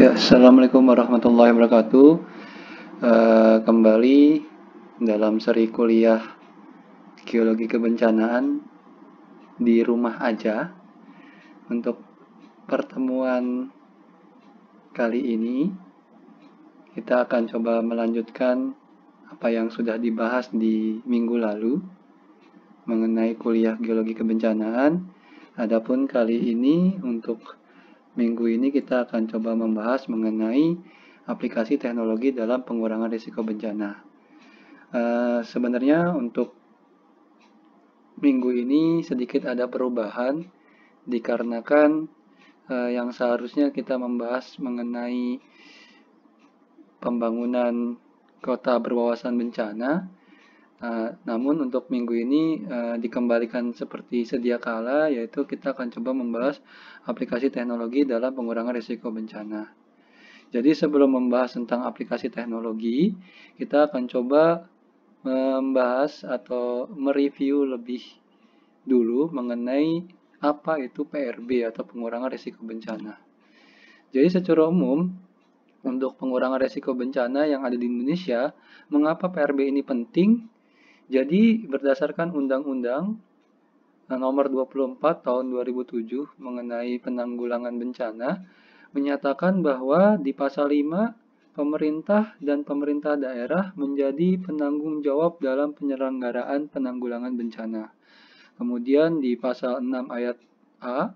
Ya, Assalamualaikum warahmatullahi wabarakatuh. Uh, kembali dalam seri kuliah geologi kebencanaan di rumah aja. Untuk pertemuan kali ini kita akan coba melanjutkan apa yang sudah dibahas di minggu lalu mengenai kuliah geologi kebencanaan. Adapun kali ini untuk Minggu ini kita akan coba membahas mengenai aplikasi teknologi dalam pengurangan risiko bencana. Uh, sebenarnya untuk minggu ini sedikit ada perubahan dikarenakan uh, yang seharusnya kita membahas mengenai pembangunan kota berwawasan bencana Eh, namun untuk minggu ini uh, dikembalikan seperti sedia kala yaitu kita akan coba membahas aplikasi teknologi dalam pengurangan risiko bencana. Jadi sebelum membahas tentang aplikasi teknologi, kita akan coba membahas atau mereview lebih dulu mengenai apa itu PRB atau pengurangan risiko bencana. Jadi secara umum untuk pengurangan risiko bencana yang ada di Indonesia, mengapa PRB ini penting? Jadi berdasarkan Undang-Undang eh, Nomor 24 Tahun 2007 mengenai penanggulangan bencana menyatakan bahwa di pasal 5 pemerintah dan pemerintah daerah menjadi penanggung jawab dalam penyelenggaraan penanggulangan bencana. Kemudian di pasal 6 ayat A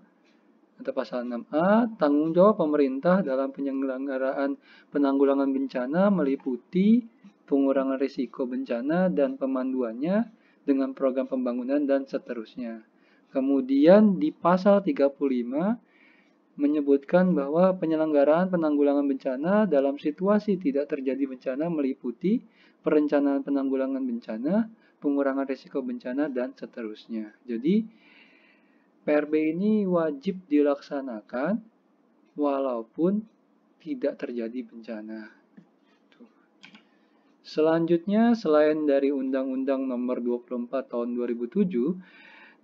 atau pasal 6A, tanggung jawab pemerintah dalam penyelenggaraan penanggulangan bencana meliputi pengurangan risiko bencana dan pemanduannya dengan program pembangunan dan seterusnya. Kemudian di pasal 35 menyebutkan bahwa penyelenggaraan penanggulangan bencana dalam situasi tidak terjadi bencana meliputi perencanaan penanggulangan bencana, pengurangan risiko bencana, dan seterusnya. Jadi, PRB ini wajib dilaksanakan walaupun tidak terjadi bencana. Selanjutnya, selain dari Undang-Undang Nomor 24 Tahun 2007,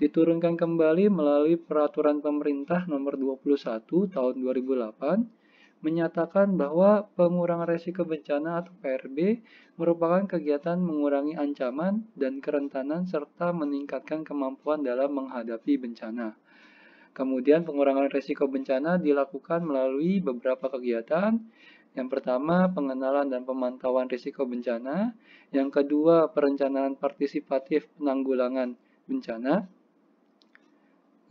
diturunkan kembali melalui Peraturan Pemerintah Nomor 21 Tahun 2008 menyatakan bahwa pengurangan risiko bencana atau PRB merupakan kegiatan mengurangi ancaman dan kerentanan serta meningkatkan kemampuan dalam menghadapi bencana. Kemudian pengurangan risiko bencana dilakukan melalui beberapa kegiatan, yang pertama, pengenalan dan pemantauan risiko bencana. Yang kedua, perencanaan partisipatif penanggulangan bencana.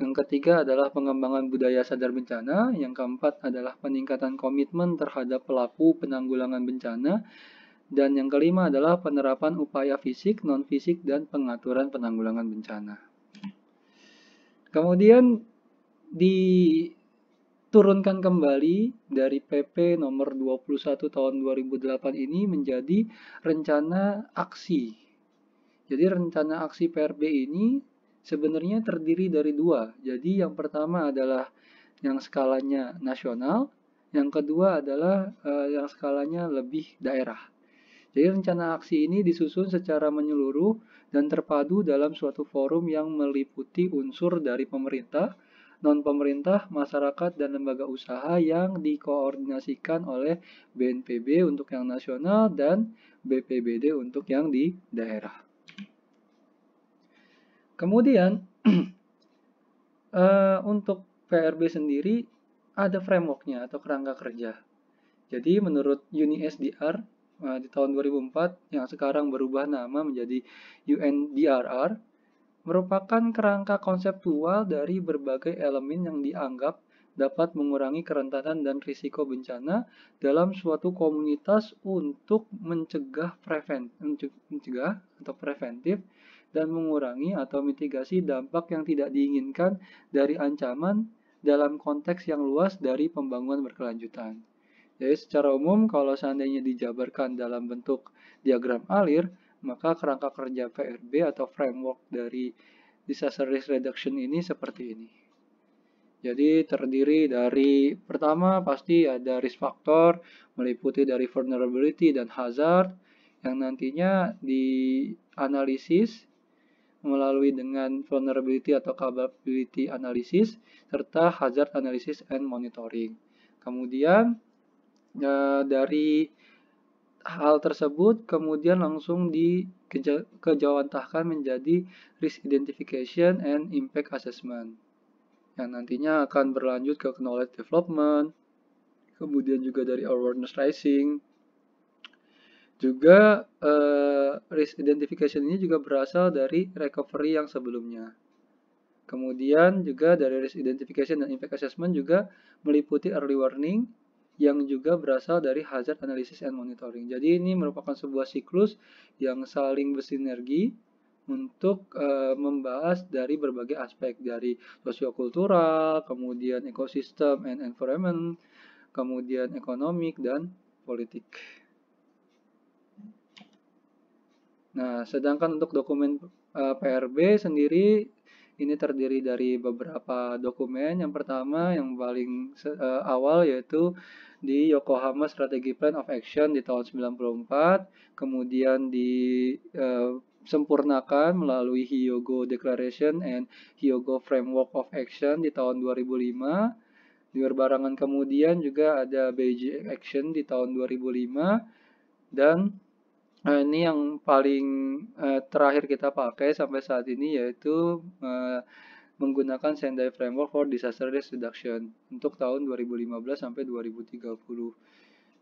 Yang ketiga adalah pengembangan budaya sadar bencana. Yang keempat adalah peningkatan komitmen terhadap pelaku penanggulangan bencana. Dan yang kelima adalah penerapan upaya fisik, non-fisik, dan pengaturan penanggulangan bencana. Kemudian di turunkan kembali dari PP nomor 21 tahun 2008 ini menjadi rencana aksi. Jadi rencana aksi PRB ini sebenarnya terdiri dari dua. Jadi yang pertama adalah yang skalanya nasional, yang kedua adalah eh, yang skalanya lebih daerah. Jadi rencana aksi ini disusun secara menyeluruh dan terpadu dalam suatu forum yang meliputi unsur dari pemerintah, non pemerintah, masyarakat, dan lembaga usaha yang dikoordinasikan oleh BNPB untuk yang nasional dan BPBD untuk yang di daerah. Kemudian, uh, untuk PRB sendiri ada frameworknya atau kerangka kerja. Jadi menurut UniSDR uh, di tahun 2004 yang sekarang berubah nama menjadi UNDRR, merupakan kerangka konseptual dari berbagai elemen yang dianggap dapat mengurangi kerentanan dan risiko bencana dalam suatu komunitas untuk mencegah prevent mencegah atau preventif dan mengurangi atau mitigasi dampak yang tidak diinginkan dari ancaman dalam konteks yang luas dari pembangunan berkelanjutan. Jadi secara umum kalau seandainya dijabarkan dalam bentuk diagram alir, maka kerangka kerja PRB atau framework dari disaster risk reduction ini seperti ini. Jadi terdiri dari pertama pasti ada risk factor meliputi dari vulnerability dan hazard yang nantinya dianalisis melalui dengan vulnerability atau capability analysis serta hazard analysis and monitoring. Kemudian eh, dari hal tersebut kemudian langsung dikejawantahkan menjadi risk identification and impact assessment yang nantinya akan berlanjut ke knowledge development, kemudian juga dari awareness rising, Juga eh, risk identification ini juga berasal dari recovery yang sebelumnya. Kemudian juga dari risk identification dan impact assessment juga meliputi early warning, yang juga berasal dari hazard analysis and monitoring. Jadi ini merupakan sebuah siklus yang saling bersinergi untuk e, membahas dari berbagai aspek dari sosiokultural, kemudian ekosistem and environment, kemudian ekonomik dan politik. Nah, sedangkan untuk dokumen e, eh, PRB sendiri ini terdiri dari beberapa dokumen. Yang pertama, yang paling uh, awal yaitu di Yokohama Strategy Plan of Action di tahun 94, kemudian di uh, sempurnakan melalui Hyogo Declaration and Hyogo Framework of Action di tahun 2005. Di barangan kemudian juga ada Beijing Action di tahun 2005 dan Nah, ini yang paling uh, terakhir kita pakai sampai saat ini yaitu uh, menggunakan Sendai Framework for Disaster Risk Reduction untuk tahun 2015 sampai 2030.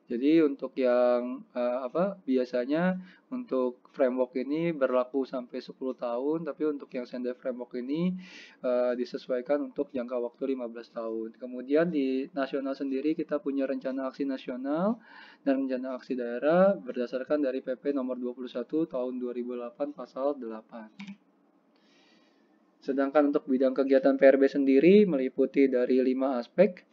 Jadi untuk yang uh, apa biasanya untuk framework ini berlaku sampai 10 tahun, tapi untuk yang Sender framework ini uh, disesuaikan untuk jangka waktu 15 tahun. Kemudian di nasional sendiri kita punya rencana aksi nasional dan rencana aksi daerah berdasarkan dari PP nomor 21 tahun 2008 pasal 8. Sedangkan untuk bidang kegiatan PRB sendiri meliputi dari 5 aspek,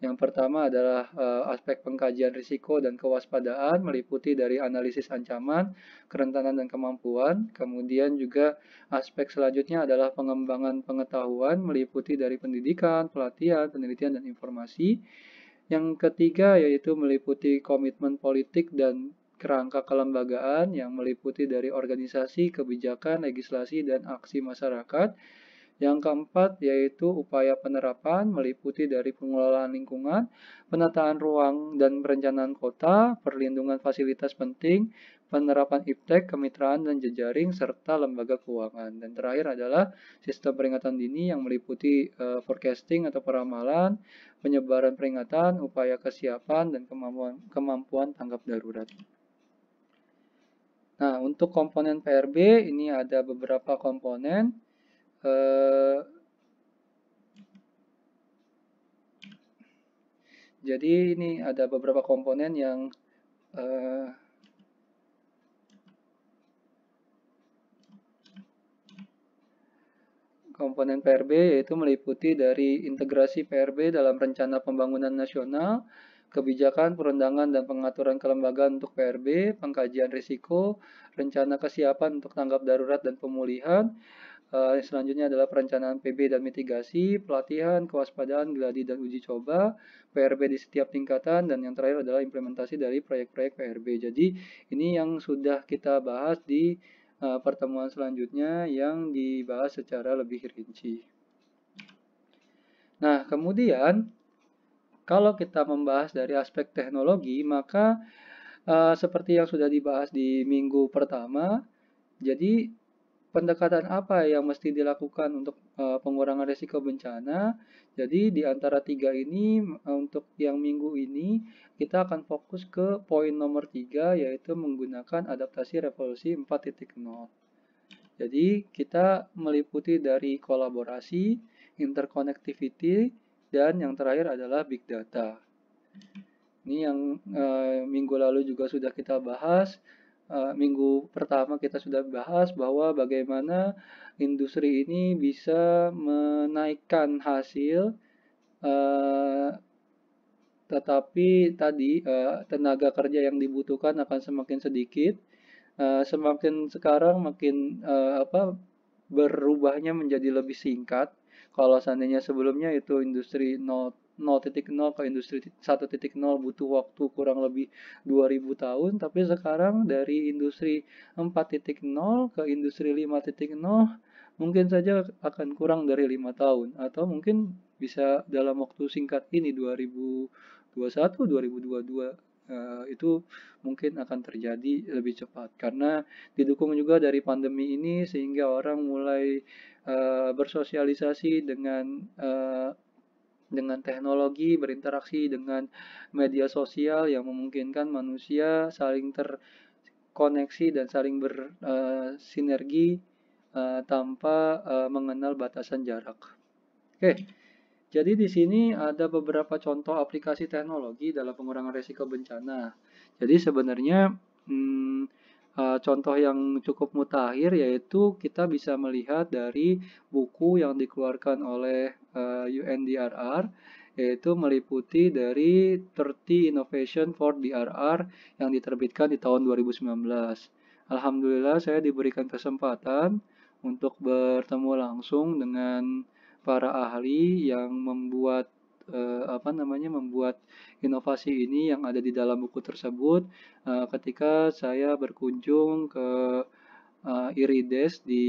yang pertama adalah eh, aspek pengkajian risiko dan kewaspadaan meliputi dari analisis ancaman, kerentanan dan kemampuan. Kemudian juga aspek selanjutnya adalah pengembangan pengetahuan meliputi dari pendidikan, pelatihan, penelitian dan informasi. Yang ketiga yaitu meliputi komitmen politik dan kerangka kelembagaan yang meliputi dari organisasi, kebijakan, legislasi dan aksi masyarakat. Yang keempat yaitu upaya penerapan meliputi dari pengelolaan lingkungan, penataan ruang dan perencanaan kota, perlindungan fasilitas penting, penerapan iptek, kemitraan dan jejaring serta lembaga keuangan. Dan terakhir adalah sistem peringatan dini yang meliputi uh, forecasting atau peramalan, penyebaran peringatan, upaya kesiapan dan kemampuan kemampuan tanggap darurat. Nah, untuk komponen PRB ini ada beberapa komponen Eh, jadi ini ada beberapa komponen yang uh, komponen PRB yaitu meliputi dari integrasi PRB dalam rencana pembangunan nasional, kebijakan perundangan dan pengaturan kelembagaan untuk PRB, pengkajian risiko, rencana kesiapan untuk tanggap darurat dan pemulihan, Uh, selanjutnya adalah perencanaan PB dan mitigasi, pelatihan, kewaspadaan, geladi dan uji coba, PRB di setiap tingkatan, dan yang terakhir adalah implementasi dari proyek-proyek PRB. Jadi ini yang sudah kita bahas di eh, pertemuan selanjutnya yang dibahas secara lebih rinci. Nah, kemudian kalau kita membahas dari aspek teknologi, maka eh, seperti yang sudah dibahas di minggu pertama, jadi pendekatan apa yang mesti dilakukan untuk uh, pengurangan risiko bencana. Jadi di antara tiga ini uh, untuk yang minggu ini kita akan fokus ke poin nomor tiga yaitu menggunakan adaptasi revolusi 4.0. Jadi kita meliputi dari kolaborasi, interconnectivity, dan yang terakhir adalah big data. Ini yang uh, minggu lalu juga sudah kita bahas Eh, minggu pertama kita sudah bahas bahwa bagaimana industri ini bisa menaikkan hasil uh, tetapi tadi uh, tenaga kerja yang dibutuhkan akan semakin sedikit uh, semakin sekarang makin uh, apa berubahnya menjadi lebih singkat kalau seandainya sebelumnya itu industri 0.0 ke industri 1.0 butuh waktu kurang lebih 2000 tahun, tapi sekarang dari industri 4.0 ke industri 5.0 mungkin saja akan kurang dari 5 tahun atau mungkin bisa dalam waktu singkat ini 2021 2022 Uh, itu mungkin akan terjadi lebih cepat karena didukung juga dari pandemi ini sehingga orang mulai uh, bersosialisasi dengan eh, dengan teknologi, berinteraksi dengan media sosial yang memungkinkan manusia saling terkoneksi dan saling bersinergi eh, uh, eh, tanpa uh, mengenal batasan jarak. Oke, okay. jadi di sini ada beberapa contoh aplikasi teknologi dalam pengurangan risiko bencana. Jadi sebenarnya hmm, Eh, contoh yang cukup mutakhir yaitu kita bisa melihat dari buku yang dikeluarkan oleh eh, UNDRR yaitu meliputi dari 30 Innovation for DRR yang diterbitkan di tahun 2019. Alhamdulillah saya diberikan kesempatan untuk bertemu langsung dengan para ahli yang membuat eh, apa namanya membuat inovasi ini yang ada di dalam buku tersebut uh, ketika saya berkunjung ke uh, IRIDES di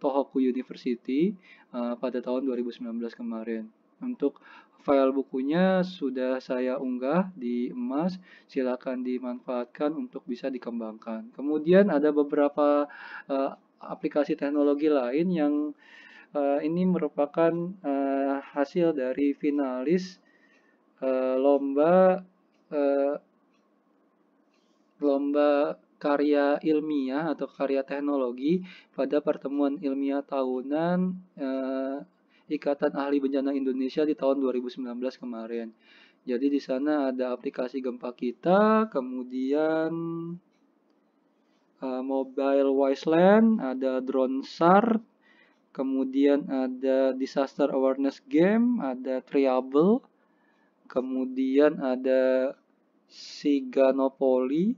Tohoku University uh, pada tahun 2019 kemarin. Untuk file bukunya sudah saya unggah di emas, silakan dimanfaatkan untuk bisa dikembangkan. Kemudian ada beberapa uh, aplikasi teknologi lain yang uh, ini merupakan uh, hasil dari finalis Eh, lomba uh, lomba karya ilmiah atau karya teknologi pada pertemuan ilmiah tahunan eh, Ikatan Ahli Bencana Indonesia di tahun 2019 kemarin. Jadi di sana ada aplikasi Gempa Kita, kemudian eh, Mobile wasteland, ada Drone SAR, kemudian ada Disaster Awareness Game, ada Triable, kemudian ada Siganopoli.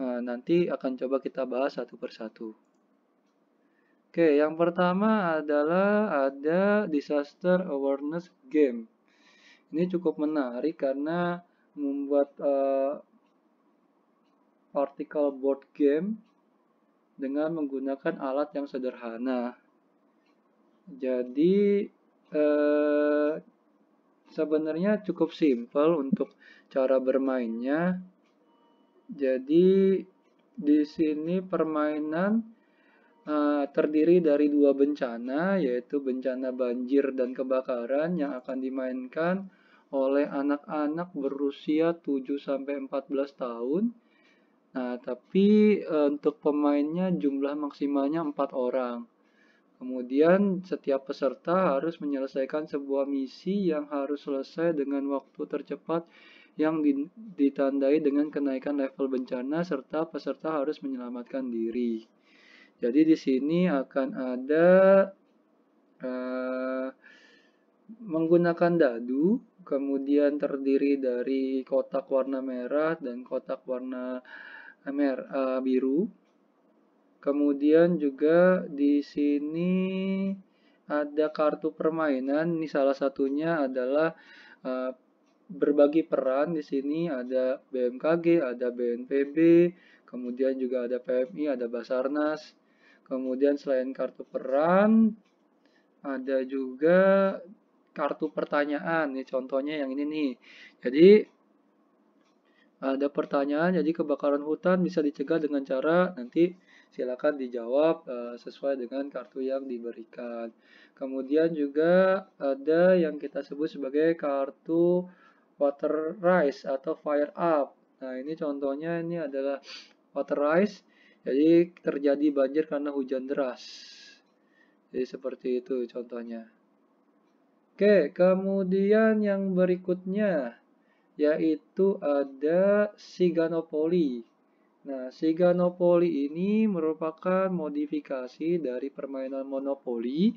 Nah, nanti akan coba kita bahas satu persatu. Oke, yang pertama adalah ada Disaster Awareness Game. Ini cukup menarik karena membuat uh, eh, particle board game dengan menggunakan alat yang sederhana. Jadi eh, Sebenarnya cukup simpel untuk cara bermainnya. Jadi di sini permainan uh, terdiri dari dua bencana yaitu bencana banjir dan kebakaran yang akan dimainkan oleh anak-anak berusia 7 sampai 14 tahun. Nah, tapi uh, untuk pemainnya jumlah maksimalnya 4 orang. Kemudian setiap peserta harus menyelesaikan sebuah misi yang harus selesai dengan waktu tercepat yang ditandai dengan kenaikan level bencana serta peserta harus menyelamatkan diri. Jadi di sini akan ada uh, menggunakan dadu, kemudian terdiri dari kotak warna merah dan kotak warna mer uh, biru Kemudian juga di sini ada kartu permainan. Ini salah satunya adalah uh, berbagi peran di sini ada BMKG, ada BNPB, kemudian juga ada PMI, ada Basarnas. Kemudian selain kartu peran ada juga kartu pertanyaan. Ini contohnya yang ini nih. Jadi ada pertanyaan, jadi kebakaran hutan bisa dicegah dengan cara nanti silakan dijawab uh, sesuai dengan kartu yang diberikan. Kemudian juga ada yang kita sebut sebagai kartu water rise atau fire up. Nah, ini contohnya ini adalah water rise. Jadi terjadi banjir karena hujan deras. Jadi seperti itu contohnya. Oke, kemudian yang berikutnya yaitu ada Siganopoli. Nah, siga Siganopoli ini merupakan modifikasi dari permainan monopoli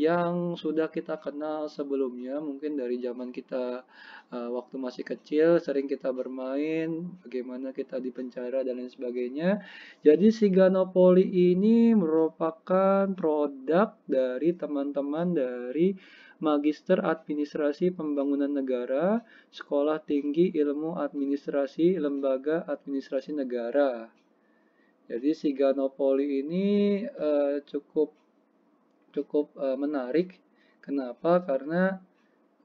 yang sudah kita kenal sebelumnya, mungkin dari zaman kita uh, waktu masih kecil sering kita bermain, bagaimana kita dipenjara dan lain sebagainya. Jadi Siganopoli ini merupakan produk dari teman-teman dari Magister Administrasi Pembangunan Negara, Sekolah Tinggi Ilmu Administrasi Lembaga Administrasi Negara. Jadi si Siganopoli ini uh, cukup cukup uh, menarik. Kenapa? Karena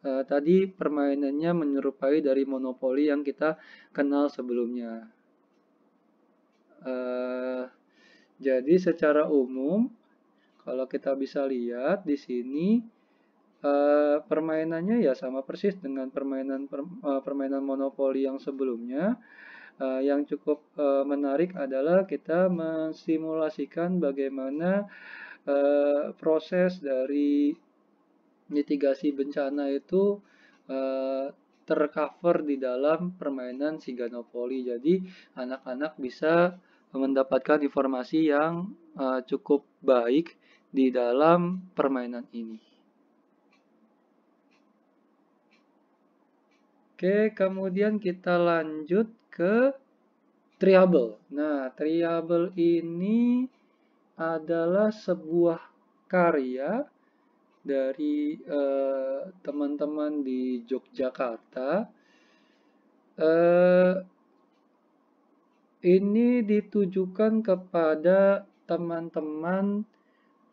uh, tadi permainannya menyerupai dari monopoli yang kita kenal sebelumnya. Uh, jadi secara umum, kalau kita bisa lihat di sini Eh, permainannya ya sama persis dengan permainan per, uh, permainan monopoli yang sebelumnya. Uh, yang cukup uh, menarik adalah kita mensimulasikan bagaimana uh, proses dari mitigasi bencana itu uh, tercover di dalam permainan Siganopoli. Jadi anak-anak bisa mendapatkan informasi yang uh, cukup baik di dalam permainan ini. Oke, kemudian kita lanjut ke triable. Nah, triable ini adalah sebuah karya dari eh, teman-teman eh, di Yogyakarta. Eh, ini ditujukan kepada teman-teman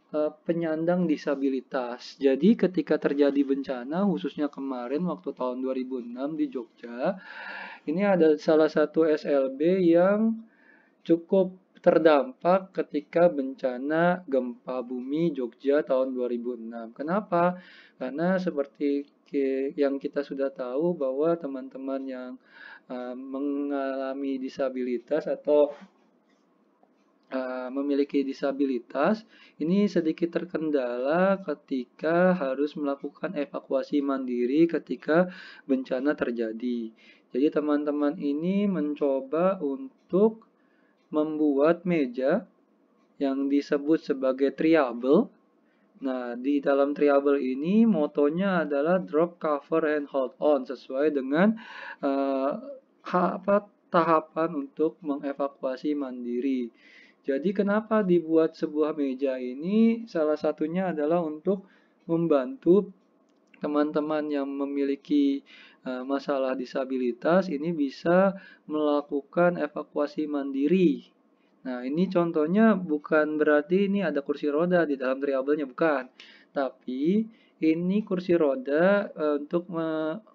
Eh, penyandang disabilitas. Jadi ketika terjadi bencana khususnya kemarin waktu tahun 2006 di Jogja, ini ada salah satu SLB yang cukup terdampak ketika bencana gempa bumi Jogja tahun 2006. Kenapa? Karena seperti yang kita sudah tahu bahwa teman-teman yang eh, mengalami disabilitas atau Eh, memiliki disabilitas ini sedikit terkendala ketika harus melakukan evakuasi mandiri ketika bencana terjadi. Jadi teman-teman ini mencoba untuk membuat meja yang disebut sebagai triable. Nah, di dalam triable ini motonya adalah drop, cover, and hold on sesuai dengan uh, apa, tahapan untuk mengevakuasi mandiri. Jadi kenapa dibuat sebuah meja ini? Salah satunya adalah untuk membantu teman-teman yang memiliki e, masalah disabilitas ini bisa melakukan evakuasi mandiri. Nah, ini contohnya bukan berarti ini ada kursi roda di dalam triabelnya, bukan. Tapi ini kursi roda e, untuk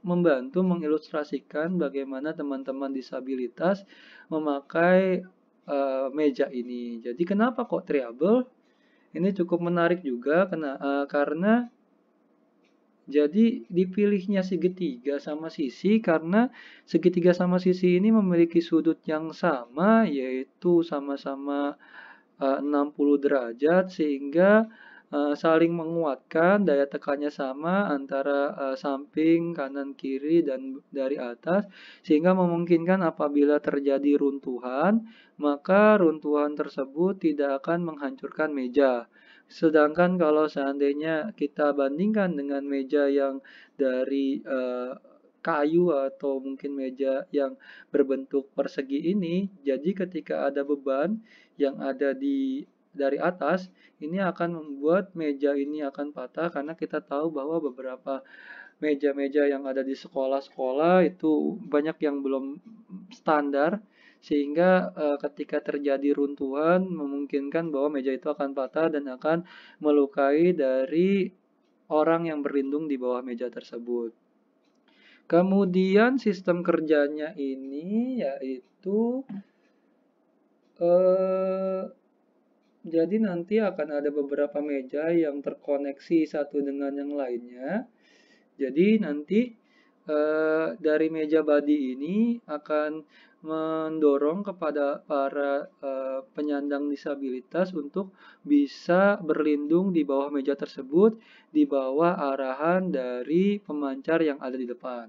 membantu mengilustrasikan bagaimana teman-teman disabilitas memakai Eh, meja ini. Jadi kenapa kok triable? Ini cukup menarik juga karena, uh, eh, karena jadi dipilihnya segitiga sama sisi karena segitiga sama sisi ini memiliki sudut yang sama yaitu sama-sama eh, uh, 60 derajat sehingga Eh, saling menguatkan daya tekannya sama antara uh, samping kanan kiri dan dari atas sehingga memungkinkan apabila terjadi runtuhan maka runtuhan tersebut tidak akan menghancurkan meja sedangkan kalau seandainya kita bandingkan dengan meja yang dari uh, kayu atau mungkin meja yang berbentuk persegi ini. Jadi ketika ada beban yang ada di dari atas ini akan membuat meja ini akan patah karena kita tahu bahwa beberapa meja-meja yang ada di sekolah-sekolah itu banyak yang belum standar sehingga e, ketika terjadi runtuhan memungkinkan bahwa meja itu akan patah dan akan melukai dari orang yang berlindung di bawah meja tersebut. Kemudian sistem kerjanya ini yaitu eh jadi nanti akan ada beberapa meja yang terkoneksi satu dengan yang lainnya. Jadi nanti e, dari meja badi ini akan mendorong kepada para e, penyandang disabilitas untuk bisa berlindung di bawah meja tersebut di bawah arahan dari pemancar yang ada di depan.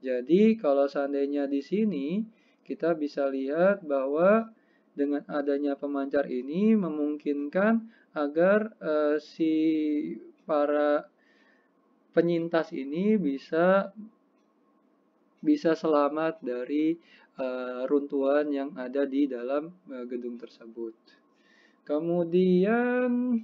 Jadi kalau seandainya di sini kita bisa lihat bahwa dengan adanya pemancar ini memungkinkan agar e, si para penyintas ini bisa bisa selamat dari e, runtuhan yang ada di dalam e, gedung tersebut. Kemudian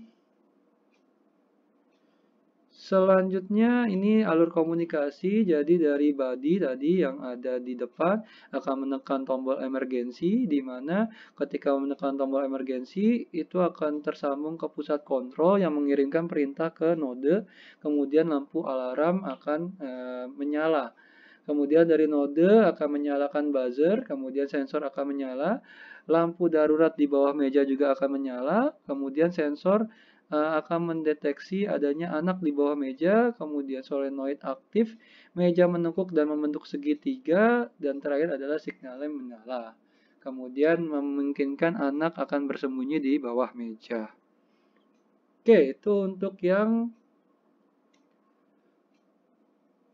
Selanjutnya ini alur komunikasi, jadi dari body tadi yang ada di depan akan menekan tombol emergensi, di mana ketika menekan tombol emergensi itu akan tersambung ke pusat kontrol yang mengirimkan perintah ke node, kemudian lampu alarm akan e, menyala. Kemudian dari node akan menyalakan buzzer, kemudian sensor akan menyala, lampu darurat di bawah meja juga akan menyala, kemudian sensor Eh, akan mendeteksi adanya anak di bawah meja, kemudian solenoid aktif, meja menekuk dan membentuk segitiga, dan terakhir adalah signalnya menyala. Kemudian memungkinkan anak akan bersembunyi di bawah meja. Oke, itu untuk yang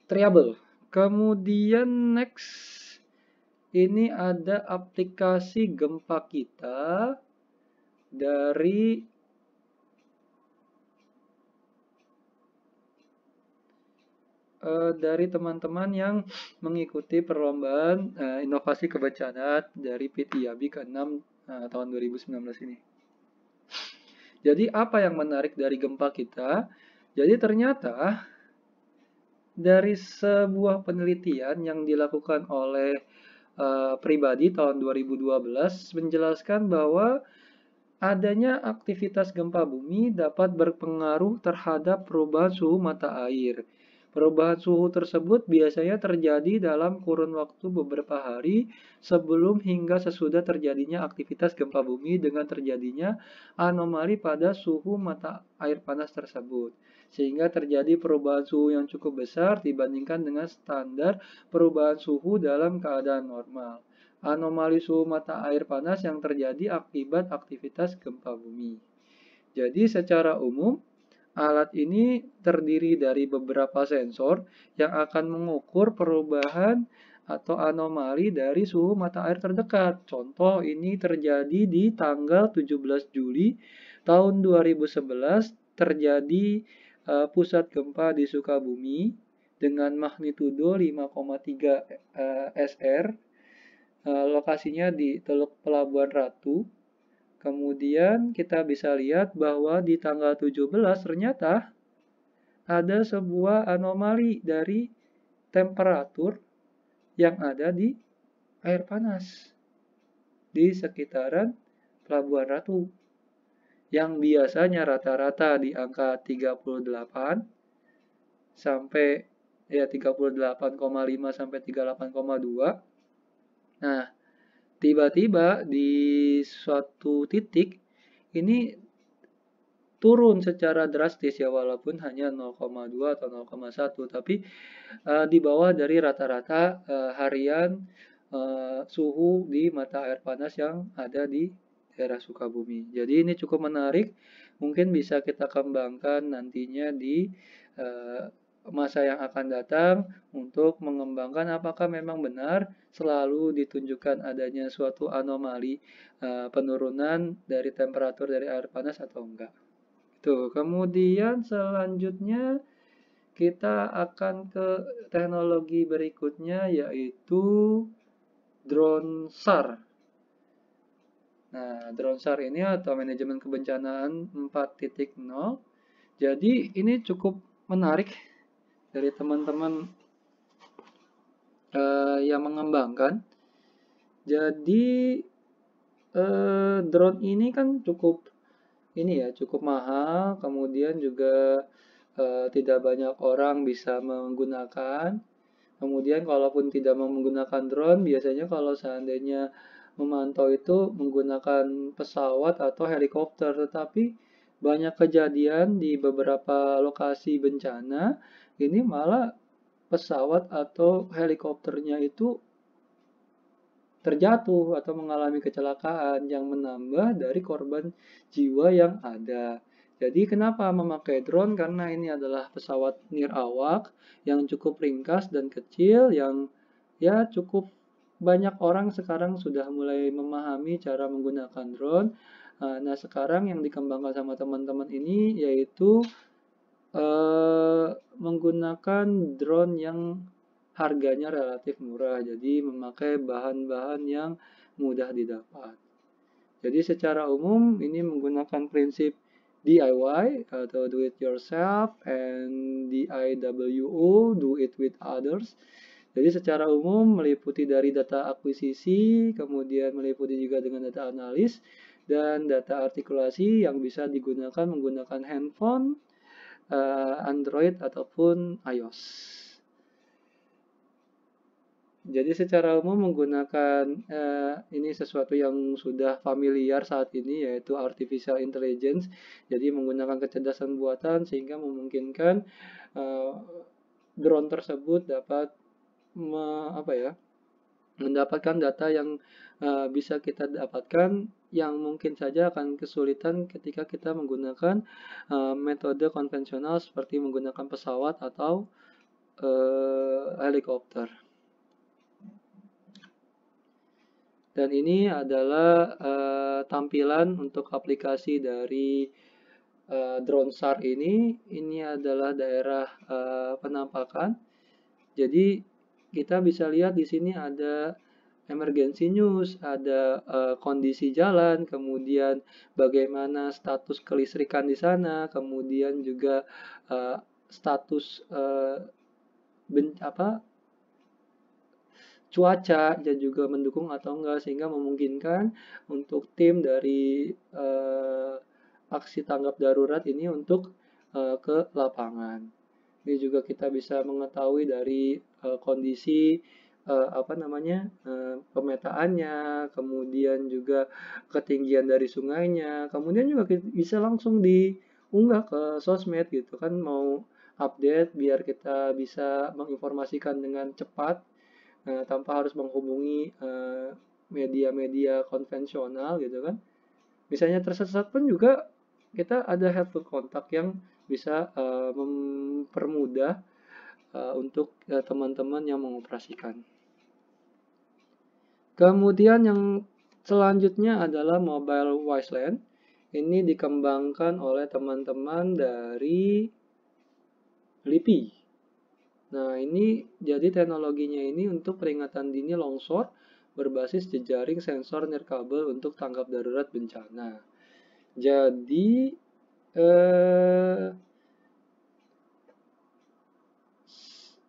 triable. Kemudian next ini ada aplikasi gempa kita dari Eh, dari teman-teman yang mengikuti perlombaan uh, inovasi kebencanaan dari PT Yabi ke-6 uh, eh, tahun 2019 ini. Jadi apa yang menarik dari gempa kita? Jadi ternyata dari sebuah penelitian yang dilakukan oleh uh, pribadi tahun 2012 menjelaskan bahwa adanya aktivitas gempa bumi dapat berpengaruh terhadap perubahan suhu mata air Perubahan suhu tersebut biasanya terjadi dalam kurun waktu beberapa hari sebelum hingga sesudah terjadinya aktivitas gempa bumi dengan terjadinya anomali pada suhu mata air panas tersebut. Sehingga terjadi perubahan suhu yang cukup besar dibandingkan dengan standar perubahan suhu dalam keadaan normal. Anomali suhu mata air panas yang terjadi akibat aktivitas gempa bumi. Jadi secara umum, Alat ini terdiri dari beberapa sensor yang akan mengukur perubahan atau anomali dari suhu mata air terdekat. Contoh ini terjadi di tanggal 17 Juli tahun 2011 terjadi uh, pusat gempa di Sukabumi dengan magnitudo 5,3 uh, SR. Uh, lokasinya di Teluk Pelabuhan Ratu Kemudian kita bisa lihat bahwa di tanggal 17 ternyata ada sebuah anomali dari temperatur yang ada di air panas di sekitaran Pelabuhan Ratu yang biasanya rata-rata di angka 38 sampai ya 38,5 sampai 38,2. Nah, tiba-tiba di suatu titik ini turun secara drastis ya walaupun hanya 0,2 atau 0,1 tapi uh, di bawah dari rata-rata uh, harian uh, suhu di mata air panas yang ada di daerah Sukabumi. Jadi ini cukup menarik, mungkin bisa kita kembangkan nantinya di uh, masa yang akan datang untuk mengembangkan apakah memang benar selalu ditunjukkan adanya suatu anomali eh, penurunan dari temperatur dari air panas atau enggak. Tuh, kemudian selanjutnya kita akan ke teknologi berikutnya yaitu drone SAR. Nah, drone SAR ini atau manajemen kebencanaan 4.0. Jadi ini cukup menarik dari teman-teman uh, yang mengembangkan. Jadi uh, drone ini kan cukup ini ya cukup mahal, kemudian juga uh, tidak banyak orang bisa menggunakan. Kemudian kalaupun tidak menggunakan drone, biasanya kalau seandainya memantau itu menggunakan pesawat atau helikopter, tetapi banyak kejadian di beberapa lokasi bencana ini malah pesawat atau helikopternya itu terjatuh atau mengalami kecelakaan yang menambah dari korban jiwa yang ada. Jadi kenapa memakai drone? Karena ini adalah pesawat nirawak yang cukup ringkas dan kecil yang ya cukup banyak orang sekarang sudah mulai memahami cara menggunakan drone. Ah, nah sekarang yang dikembangkan sama teman-teman ini yaitu eh, menggunakan drone yang harganya relatif murah, jadi memakai bahan-bahan yang mudah didapat. Jadi secara umum ini menggunakan prinsip DIY atau eh, do it yourself and DIWO do it with others. Jadi secara umum meliputi dari data akuisisi, kemudian meliputi juga dengan data analis dan data artikulasi yang bisa digunakan menggunakan handphone, uh, Android ataupun iOS. Jadi secara umum menggunakan uh, ini sesuatu yang sudah familiar saat ini yaitu artificial intelligence. Jadi menggunakan kecerdasan buatan sehingga memungkinkan uh, drone tersebut dapat me, apa ya? mendapatkan data yang uh, bisa kita dapatkan yang mungkin saja akan kesulitan ketika kita menggunakan uh, metode konvensional seperti menggunakan pesawat atau uh, helikopter. Dan ini adalah uh, tampilan untuk aplikasi dari uh, drone SAR ini. Ini adalah daerah uh, penampakan. Jadi kita bisa lihat di sini ada emergency news, ada uh, kondisi jalan, kemudian bagaimana status kelistrikan di sana, kemudian juga uh, status uh, ben, apa cuaca dan juga mendukung atau enggak sehingga memungkinkan untuk tim dari uh, aksi tanggap darurat ini untuk uh, ke lapangan. Ini juga kita bisa mengetahui dari Eh, kondisi eh, apa namanya eh, pemetaannya, kemudian juga ketinggian dari sungainya, kemudian juga bisa langsung diunggah ke sosmed gitu kan mau update biar kita bisa menginformasikan dengan cepat uh, tanpa harus menghubungi media-media konvensional gitu kan. Misalnya tersesat pun juga kita ada to contact yang bisa mempermudah Eh, untuk eh, teman-teman yang mengoperasikan. Kemudian yang selanjutnya adalah Mobile Wiseland. Ini dikembangkan oleh teman-teman dari LIPI. Nah, ini jadi teknologinya ini untuk peringatan dini longsor berbasis jejaring sensor nirkabel untuk tanggap darurat bencana. Jadi eh,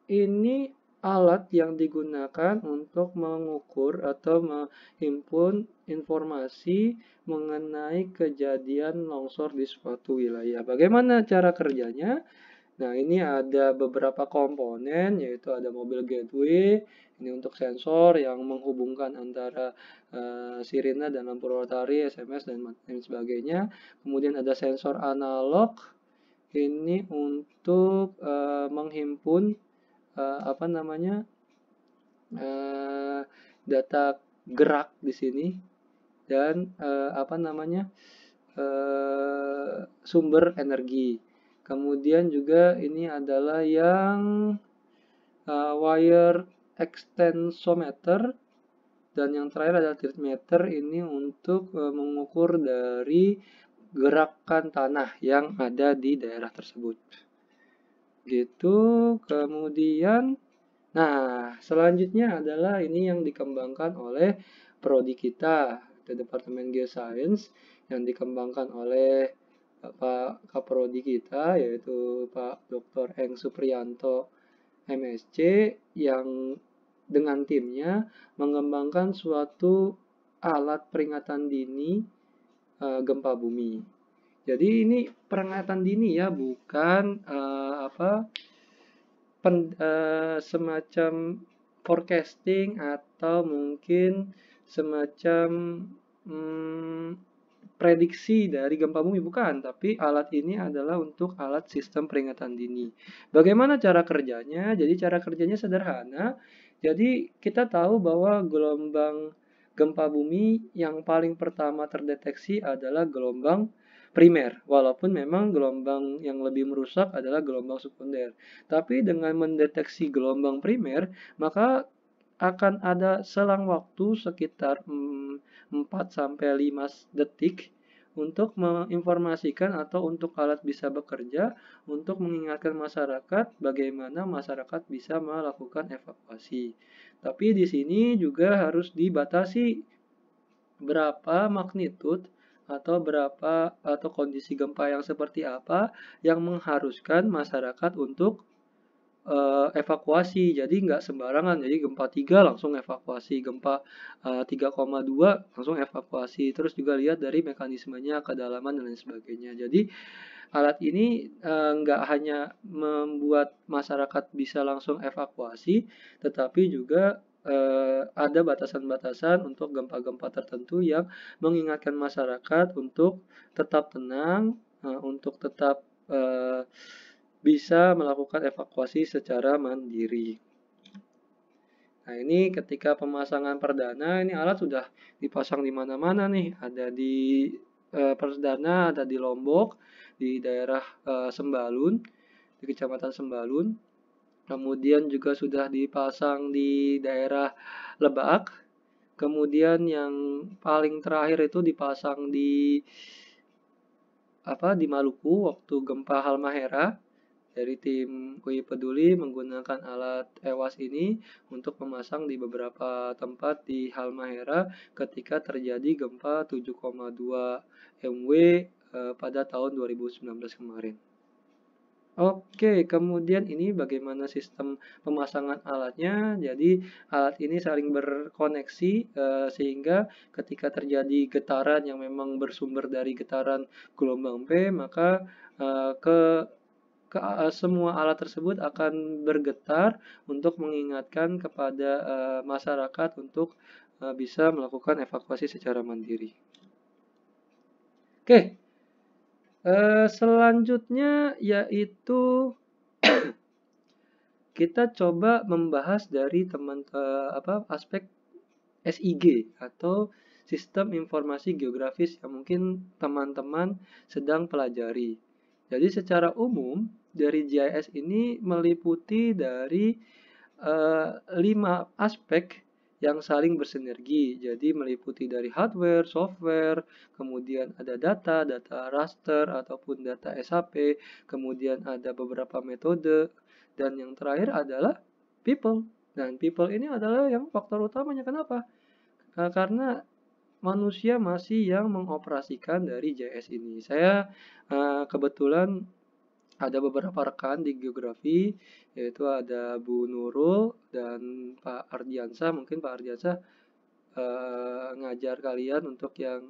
ini alat yang digunakan untuk mengukur atau menghimpun informasi mengenai kejadian longsor di suatu wilayah. Bagaimana cara kerjanya? Nah, ini ada beberapa komponen, yaitu ada mobil gateway, ini untuk sensor yang menghubungkan antara uh, sirine dan lampu rotari, SMS, dan lain sebagainya. Kemudian ada sensor analog, ini untuk uh, menghimpun uh, apa namanya uh, data gerak di sini dan uh, apa namanya uh, sumber energi. Kemudian juga ini adalah yang uh, wire extensometer dan yang terakhir adalah tilt meter ini untuk uh, mengukur dari gerakan tanah yang ada di daerah tersebut gitu kemudian nah selanjutnya adalah ini yang dikembangkan oleh prodi kita di Departemen Geoscience yang dikembangkan oleh eh, Pak Kaprodi kita yaitu Pak Dr. Eng suprianto MSC yang dengan timnya mengembangkan suatu alat peringatan dini eh, gempa bumi. Jadi ini peringatan dini ya, bukan uh, apa pen, uh, semacam forecasting atau mungkin semacam hmm, prediksi dari gempa bumi bukan, tapi alat ini adalah untuk alat sistem peringatan dini. Bagaimana cara kerjanya? Jadi cara kerjanya sederhana. Jadi kita tahu bahwa gelombang gempa bumi yang paling pertama terdeteksi adalah gelombang primer, walaupun memang gelombang yang lebih merusak adalah gelombang sekunder. Tapi dengan mendeteksi gelombang primer, maka akan ada selang waktu sekitar 4 mm, sampai 5 detik untuk menginformasikan atau untuk alat bisa bekerja untuk mengingatkan masyarakat bagaimana masyarakat bisa melakukan evakuasi. Tapi di sini juga harus dibatasi berapa magnitud atau berapa atau kondisi gempa yang seperti apa yang mengharuskan masyarakat untuk uh, evakuasi. Jadi nggak sembarangan. Jadi gempa 3 langsung evakuasi, gempa uh, eh, 3,2 langsung evakuasi. Terus juga lihat dari mekanismenya, kedalaman dan lain sebagainya. Jadi alat ini eh, nggak uh, hanya membuat masyarakat bisa langsung evakuasi, tetapi juga eh, ada batasan-batasan untuk gempa-gempa tertentu yang mengingatkan masyarakat untuk tetap tenang, eh, untuk tetap eh, bisa melakukan evakuasi secara mandiri. Nah, ini ketika pemasangan perdana, ini alat sudah dipasang di mana-mana nih. Ada di eh, perdana, ada di Lombok, di daerah eh, Sembalun, di Kecamatan Sembalun. Kemudian juga sudah dipasang di daerah Lebak. Kemudian yang paling terakhir itu dipasang di apa di Maluku waktu gempa Halmahera dari tim Kui Peduli menggunakan alat EWAS ini untuk memasang di beberapa tempat di Halmahera ketika terjadi gempa 7,2 MW eh, pada tahun 2019 kemarin. Oke, kemudian ini bagaimana sistem pemasangan alatnya. Jadi alat ini saling berkoneksi eh, sehingga ketika terjadi getaran yang memang bersumber dari getaran gelombang P, maka eh, ke ke, eh, semua alat tersebut akan bergetar untuk mengingatkan kepada masyarakat untuk bisa melakukan evakuasi secara mandiri. Oke, Eh, selanjutnya yaitu kita coba membahas dari teman uh, apa aspek SIG atau sistem informasi geografis yang mungkin teman-teman sedang pelajari. Jadi secara umum dari GIS ini meliputi dari uh, lima aspek yang saling bersinergi. Jadi meliputi dari hardware, software, kemudian ada data, data raster ataupun data SAP, kemudian ada beberapa metode dan yang terakhir adalah people. Dan people ini adalah yang faktor utamanya kenapa? Karena manusia masih yang mengoperasikan dari JS ini. Saya eh, kebetulan ada beberapa rekan di geografi yaitu ada Bu Nurul dan Pak Ardiansa mungkin Pak Ardiansa uh, ngajar kalian untuk yang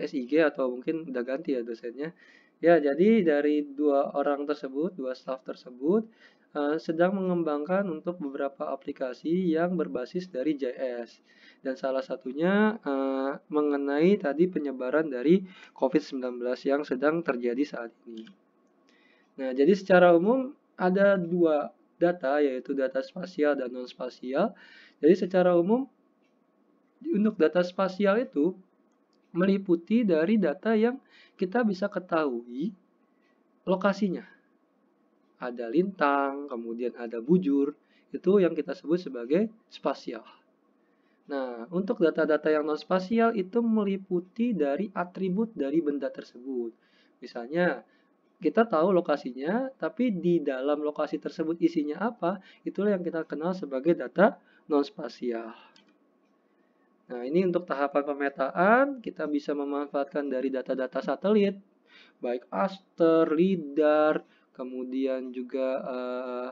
SIG atau mungkin udah ganti ya dosennya ya jadi dari dua orang tersebut dua staff tersebut Eh, sedang mengembangkan untuk beberapa aplikasi yang berbasis dari JS dan salah satunya uh, mengenai tadi penyebaran dari COVID-19 yang sedang terjadi saat ini. Nah, jadi secara umum ada dua data yaitu data spasial dan non spasial. Jadi secara umum untuk data spasial itu meliputi dari data yang kita bisa ketahui lokasinya ada lintang, kemudian ada bujur, itu yang kita sebut sebagai spasial. Nah, untuk data-data yang non-spasial itu meliputi dari atribut dari benda tersebut. Misalnya, kita tahu lokasinya, tapi di dalam lokasi tersebut isinya apa, itulah yang kita kenal sebagai data non-spasial. Nah, ini untuk tahapan pemetaan, kita bisa memanfaatkan dari data-data satelit, baik aster, lidar, kemudian juga eh,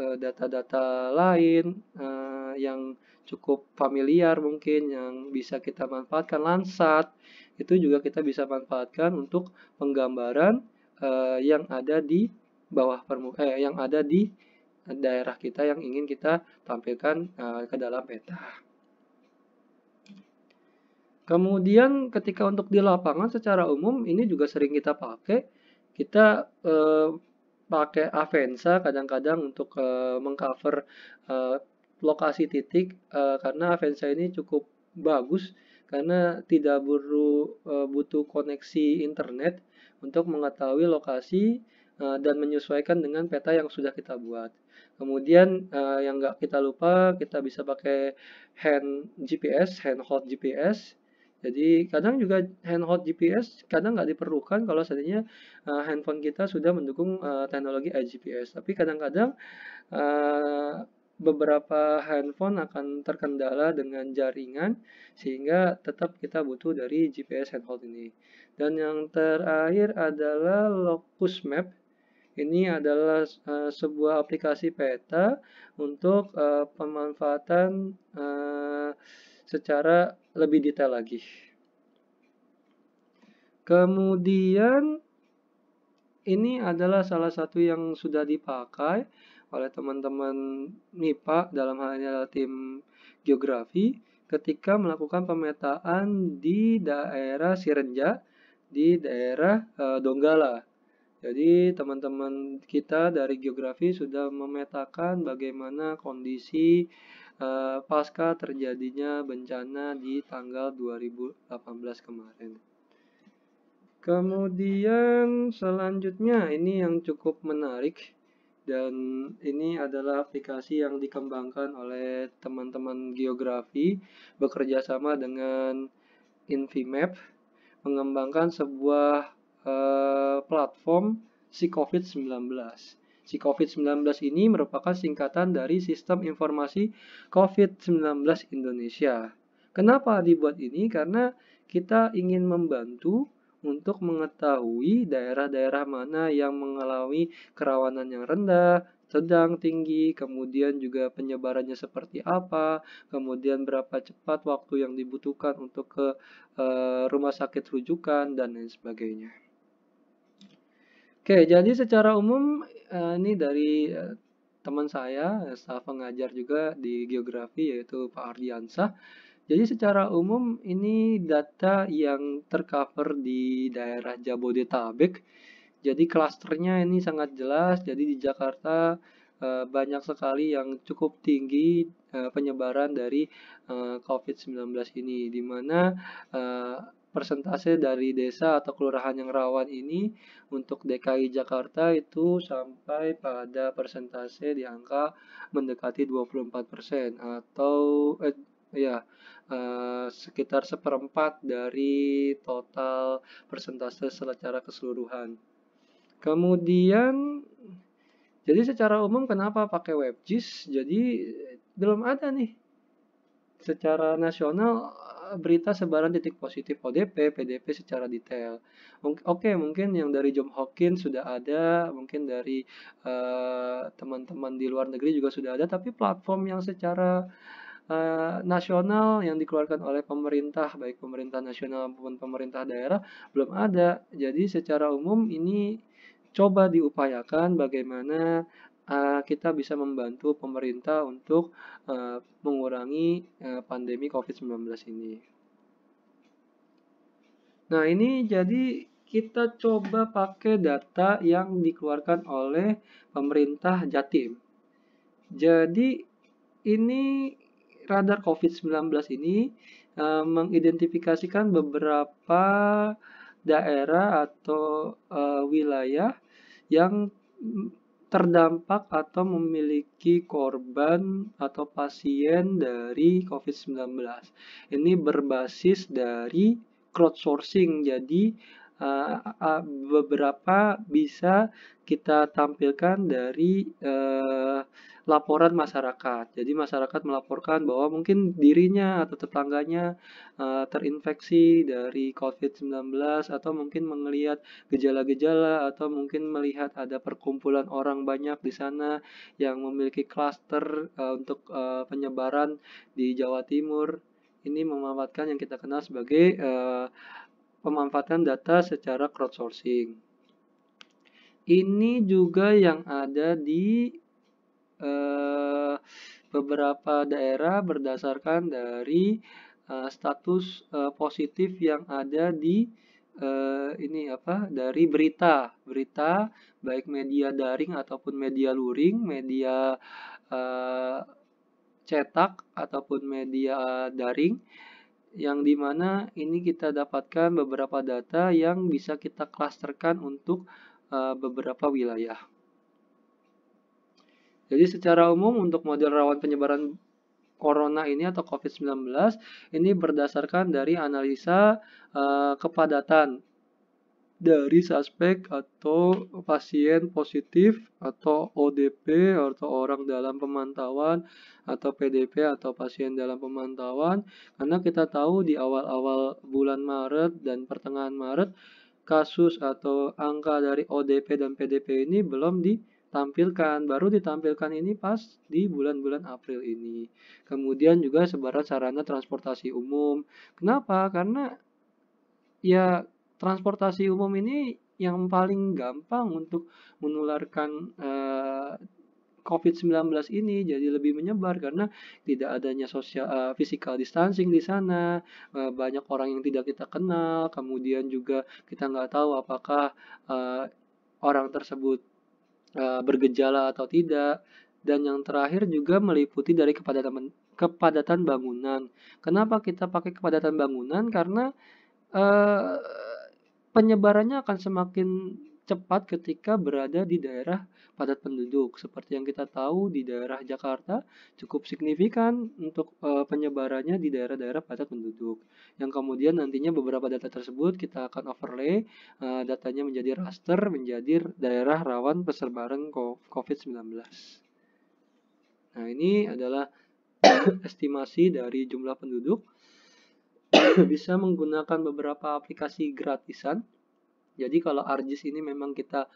eh, data-data lain eh, yang cukup familiar mungkin yang bisa kita manfaatkan Landsat itu juga kita bisa manfaatkan untuk penggambaran yang ada di bawah permukaan eh, yang ada di daerah kita yang ingin kita tampilkan uh, ke dalam peta. Kemudian ketika untuk di lapangan secara umum ini juga sering kita pakai kita uh, pakai Avanza kadang-kadang untuk uh, mengcover uh, lokasi titik uh, karena Avanza ini cukup bagus karena tidak perlu uh, butuh koneksi internet untuk mengetahui lokasi uh, dan menyesuaikan dengan peta yang sudah kita buat. Kemudian uh, yang nggak kita lupa kita bisa pakai hand GPS, handheld GPS jadi kadang juga handheld GPS kadang nggak diperlukan kalau seandainya uh, handphone kita sudah mendukung uh, teknologi iGPS. Tapi kadang-kadang uh, beberapa handphone akan terkendala dengan jaringan sehingga tetap kita butuh dari GPS handheld ini. Dan yang terakhir adalah Locus Map. Ini adalah uh, sebuah aplikasi peta untuk uh, pemanfaatan uh, secara lebih detail lagi. Kemudian ini adalah salah satu yang sudah dipakai oleh teman-teman MIPA dalam hal ini adalah tim geografi ketika melakukan pemetaan di daerah Sirenja di daerah e, Donggala. Jadi teman-teman kita dari geografi sudah memetakan bagaimana kondisi Eh, pasca terjadinya bencana di tanggal 2018 kemarin. Kemudian selanjutnya ini yang cukup menarik dan ini adalah aplikasi yang dikembangkan oleh teman-teman geografi bekerja sama dengan Infimap mengembangkan sebuah uh, platform si COVID-19. Si COVID-19 ini merupakan singkatan dari Sistem Informasi COVID-19 Indonesia. Kenapa dibuat ini? Karena kita ingin membantu untuk mengetahui daerah-daerah mana yang mengalami kerawanan yang rendah, sedang, tinggi, kemudian juga penyebarannya seperti apa, kemudian berapa cepat waktu yang dibutuhkan untuk ke e, rumah sakit rujukan dan lain sebagainya. Oke, jadi secara umum Eh, ini dari eh, teman saya, staf pengajar juga di geografi yaitu Pak Ardiansah. Jadi secara umum ini data yang tercover di daerah Jabodetabek. Jadi klasternya ini sangat jelas. Jadi di Jakarta eh, banyak sekali yang cukup tinggi penyebaran dari COVID-19 ini, di mana persentase dari desa atau kelurahan yang rawan ini untuk DKI Jakarta itu sampai pada persentase di angka mendekati 24% atau eh, ya eh, sekitar seperempat dari total persentase secara keseluruhan. Kemudian jadi secara umum kenapa pakai WebGIS? Jadi belum ada nih secara nasional berita sebaran titik positif ODP, PDP secara detail. Oke, okay, mungkin yang dari John Hawkins sudah ada, mungkin dari eh, teman-teman uh, di luar negeri juga sudah ada, tapi platform yang secara uh, nasional yang dikeluarkan oleh pemerintah, baik pemerintah nasional maupun pemerintah daerah, belum ada. Jadi secara umum ini coba diupayakan bagaimana Eh, kita bisa membantu pemerintah untuk eh, mengurangi eh, pandemi COVID-19 ini. Nah, ini jadi kita coba pakai data yang dikeluarkan oleh pemerintah Jatim. Jadi ini radar COVID-19 ini mengidentifikasikan beberapa daerah atau wilayah yang terdampak atau memiliki korban atau pasien dari COVID-19. Ini berbasis dari crowdsourcing. Jadi uh, uh, beberapa bisa kita tampilkan dari uh, laporan masyarakat. Jadi masyarakat melaporkan bahwa mungkin dirinya atau tetangganya uh, terinfeksi dari COVID-19 atau mungkin melihat gejala-gejala atau mungkin melihat ada perkumpulan orang banyak di sana yang memiliki kluster uh, untuk uh, penyebaran di Jawa Timur. Ini memanfaatkan yang kita kenal sebagai uh, pemanfaatan data secara crowdsourcing. Ini juga yang ada di eh, beberapa daerah berdasarkan dari eh, status eh, positif yang ada di eh, ini apa dari berita berita baik media daring ataupun media luring media eh, cetak ataupun media daring yang dimana ini kita dapatkan beberapa data yang bisa kita klasterkan untuk uh, beberapa wilayah. Jadi secara umum untuk model rawan penyebaran corona ini atau COVID-19 ini berdasarkan dari analisa uh, kepadatan dari suspek atau pasien positif atau ODP atau orang dalam pemantauan atau PDP atau pasien dalam pemantauan karena kita tahu di awal-awal bulan Maret dan pertengahan Maret kasus atau angka dari ODP dan PDP ini belum di tampilkan baru ditampilkan ini pas di bulan-bulan April ini kemudian juga sebaran sarana transportasi umum kenapa karena ya transportasi umum ini yang paling gampang untuk menularkan uh, eh, COVID-19 ini jadi lebih menyebar karena tidak adanya sosial, uh, physical distancing di sana, uh, banyak orang yang tidak kita kenal, kemudian juga kita nggak tahu apakah uh, orang tersebut uh, bergejala atau tidak, dan yang terakhir juga meliputi dari kepadatan kepadatan bangunan. Kenapa kita pakai kepadatan bangunan? Karena uh, penyebarannya akan semakin cepat ketika berada di daerah padat penduduk. Seperti yang kita tahu di daerah Jakarta cukup signifikan untuk e, penyebarannya di daerah-daerah padat penduduk. Yang kemudian nantinya beberapa data tersebut kita akan overlay e, datanya menjadi raster menjadi daerah rawan persebaran COVID-19. Nah, ini adalah estimasi dari jumlah penduduk bisa menggunakan beberapa aplikasi gratisan. Jadi kalau ArGIS ini memang kita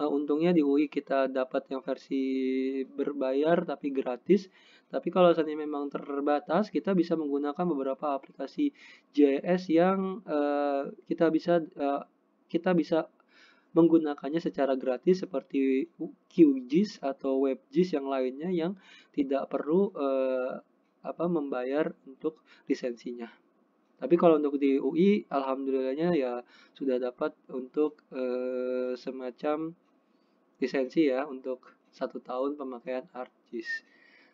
uh, untungnya di UI kita dapat yang versi berbayar tapi gratis. Tapi kalau saat memang terbatas, kita bisa menggunakan beberapa aplikasi JS yang uh, kita bisa uh, kita bisa menggunakannya secara gratis seperti QGIS atau WebGIS yang lainnya yang tidak perlu uh, apa membayar untuk lisensinya. Tapi kalau untuk di UI, alhamdulillahnya ya sudah dapat untuk e, semacam lisensi ya untuk satu tahun pemakaian ArcGIS.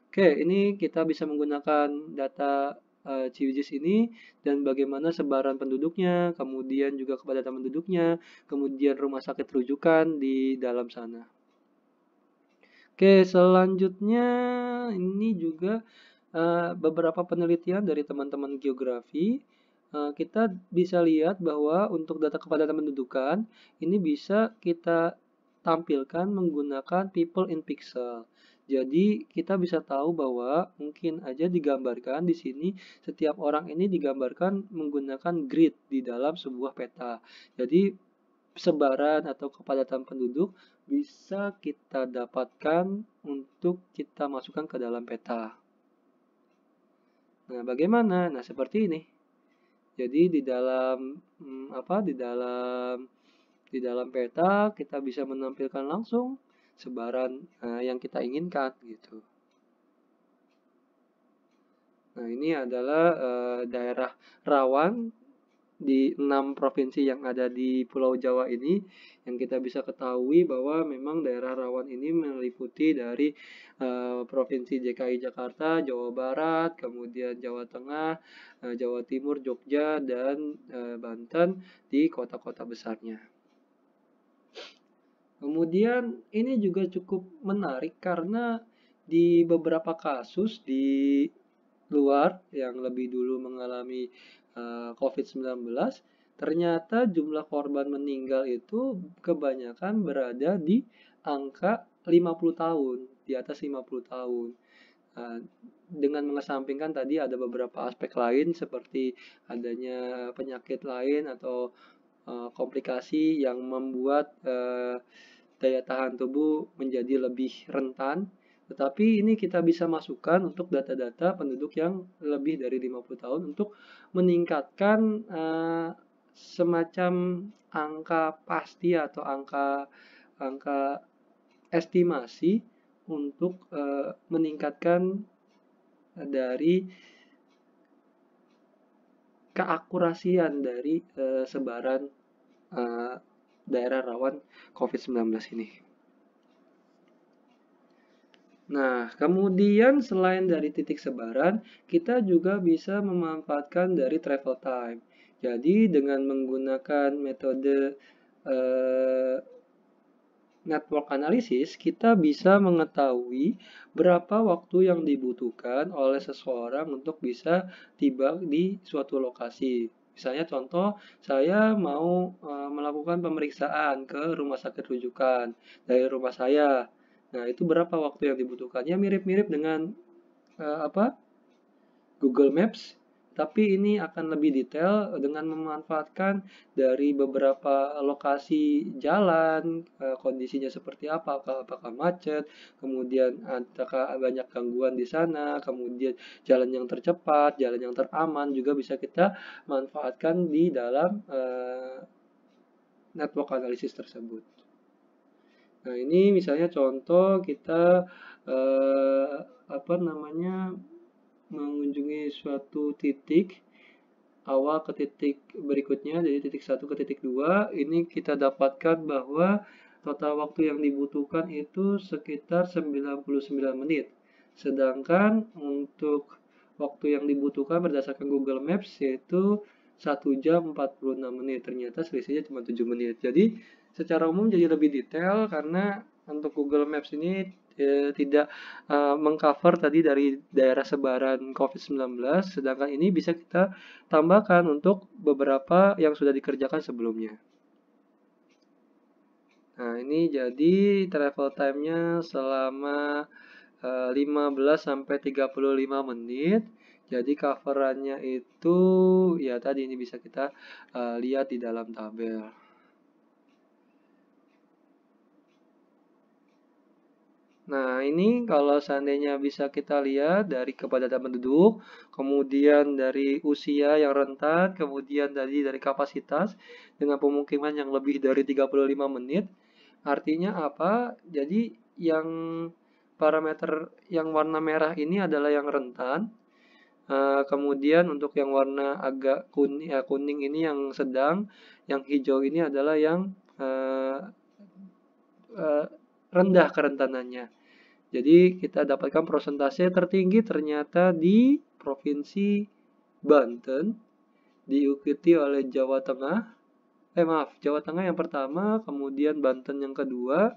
Oke, ini kita bisa menggunakan data e, ini dan bagaimana sebaran penduduknya, kemudian juga kepada kepadatan penduduknya, kemudian rumah sakit rujukan di dalam sana. Oke, selanjutnya ini juga uh, beberapa penelitian dari teman-teman geografi Eh, kita bisa lihat bahwa untuk data kepadatan pendudukan ini bisa kita tampilkan menggunakan people in pixel. Jadi kita bisa tahu bahwa mungkin aja digambarkan di sini setiap orang ini digambarkan menggunakan grid di dalam sebuah peta. Jadi sebaran atau kepadatan penduduk bisa kita dapatkan untuk kita masukkan ke dalam peta. Nah, bagaimana? Nah, seperti ini. Jadi di dalam hmm, apa di dalam di dalam peta kita bisa menampilkan langsung sebaran uh, yang kita inginkan gitu. Nah, ini adalah uh, daerah rawan di enam provinsi yang ada di Pulau Jawa ini yang kita bisa ketahui bahwa memang daerah rawan ini meliputi dari uh, provinsi DKI Jakarta, Jawa Barat, kemudian Jawa Tengah, uh, Jawa Timur, Jogja dan uh, Banten di kota-kota besarnya. Kemudian ini juga cukup menarik karena di beberapa kasus di luar yang lebih dulu mengalami uh, eh, COVID-19, ternyata jumlah korban meninggal itu kebanyakan berada di angka 50 tahun, di atas 50 tahun. Uh, dengan mengesampingkan tadi ada beberapa aspek lain seperti adanya penyakit lain atau uh, komplikasi yang membuat uh, daya tahan tubuh menjadi lebih rentan tetapi ini kita bisa masukkan untuk data-data penduduk yang lebih dari 50 tahun untuk meningkatkan uh, semacam angka pasti atau angka angka estimasi untuk uh, meningkatkan dari keakurasian dari uh, sebaran uh, daerah rawan COVID-19 ini. Nah, kemudian selain dari titik sebaran, kita juga bisa memanfaatkan dari travel time. Jadi, dengan menggunakan metode eh, network analysis, kita bisa mengetahui berapa waktu yang dibutuhkan oleh seseorang untuk bisa tiba di suatu lokasi. Misalnya contoh, saya mau e, melakukan pemeriksaan ke rumah sakit rujukan dari rumah saya Nah, itu berapa waktu yang dibutuhkannya mirip-mirip dengan uh, apa? Google Maps, tapi ini akan lebih detail dengan memanfaatkan dari beberapa lokasi jalan, uh, kondisinya seperti apa, apakah, apakah macet, kemudian apakah banyak gangguan di sana, kemudian jalan yang tercepat, jalan yang teraman juga bisa kita manfaatkan di dalam uh, network analysis tersebut. Nah, ini misalnya contoh kita eh, apa namanya mengunjungi suatu titik awal ke titik berikutnya jadi titik satu ke titik dua ini kita dapatkan bahwa total waktu yang dibutuhkan itu sekitar 99 menit. Sedangkan untuk waktu yang dibutuhkan berdasarkan Google Maps yaitu 1 jam 46 menit. Ternyata selisihnya cuma 7 menit. Jadi secara umum jadi lebih detail karena untuk Google Maps ini e, tidak e, mengcover tadi dari daerah sebaran COVID-19, sedangkan ini bisa kita tambahkan untuk beberapa yang sudah dikerjakan sebelumnya. Nah, ini jadi travel time-nya selama e, eh, 15 sampai 35 menit. Jadi coverannya itu ya tadi ini bisa kita uh, lihat di dalam tabel. Nah, ini kalau seandainya bisa kita lihat dari kepadatan penduduk, kemudian dari usia yang rentan, kemudian dari dari kapasitas dengan pemukiman yang lebih dari 35 menit. Artinya apa? Jadi yang parameter yang warna merah ini adalah yang rentan. Eh, kemudian untuk yang warna agak kuning, ya, kuning ini yang sedang, yang hijau ini adalah yang uh, uh, rendah kerentanannya. Jadi kita dapatkan persentase tertinggi ternyata di Provinsi Banten diikuti oleh Jawa Tengah. Eh maaf, Jawa Tengah yang pertama, kemudian Banten yang kedua,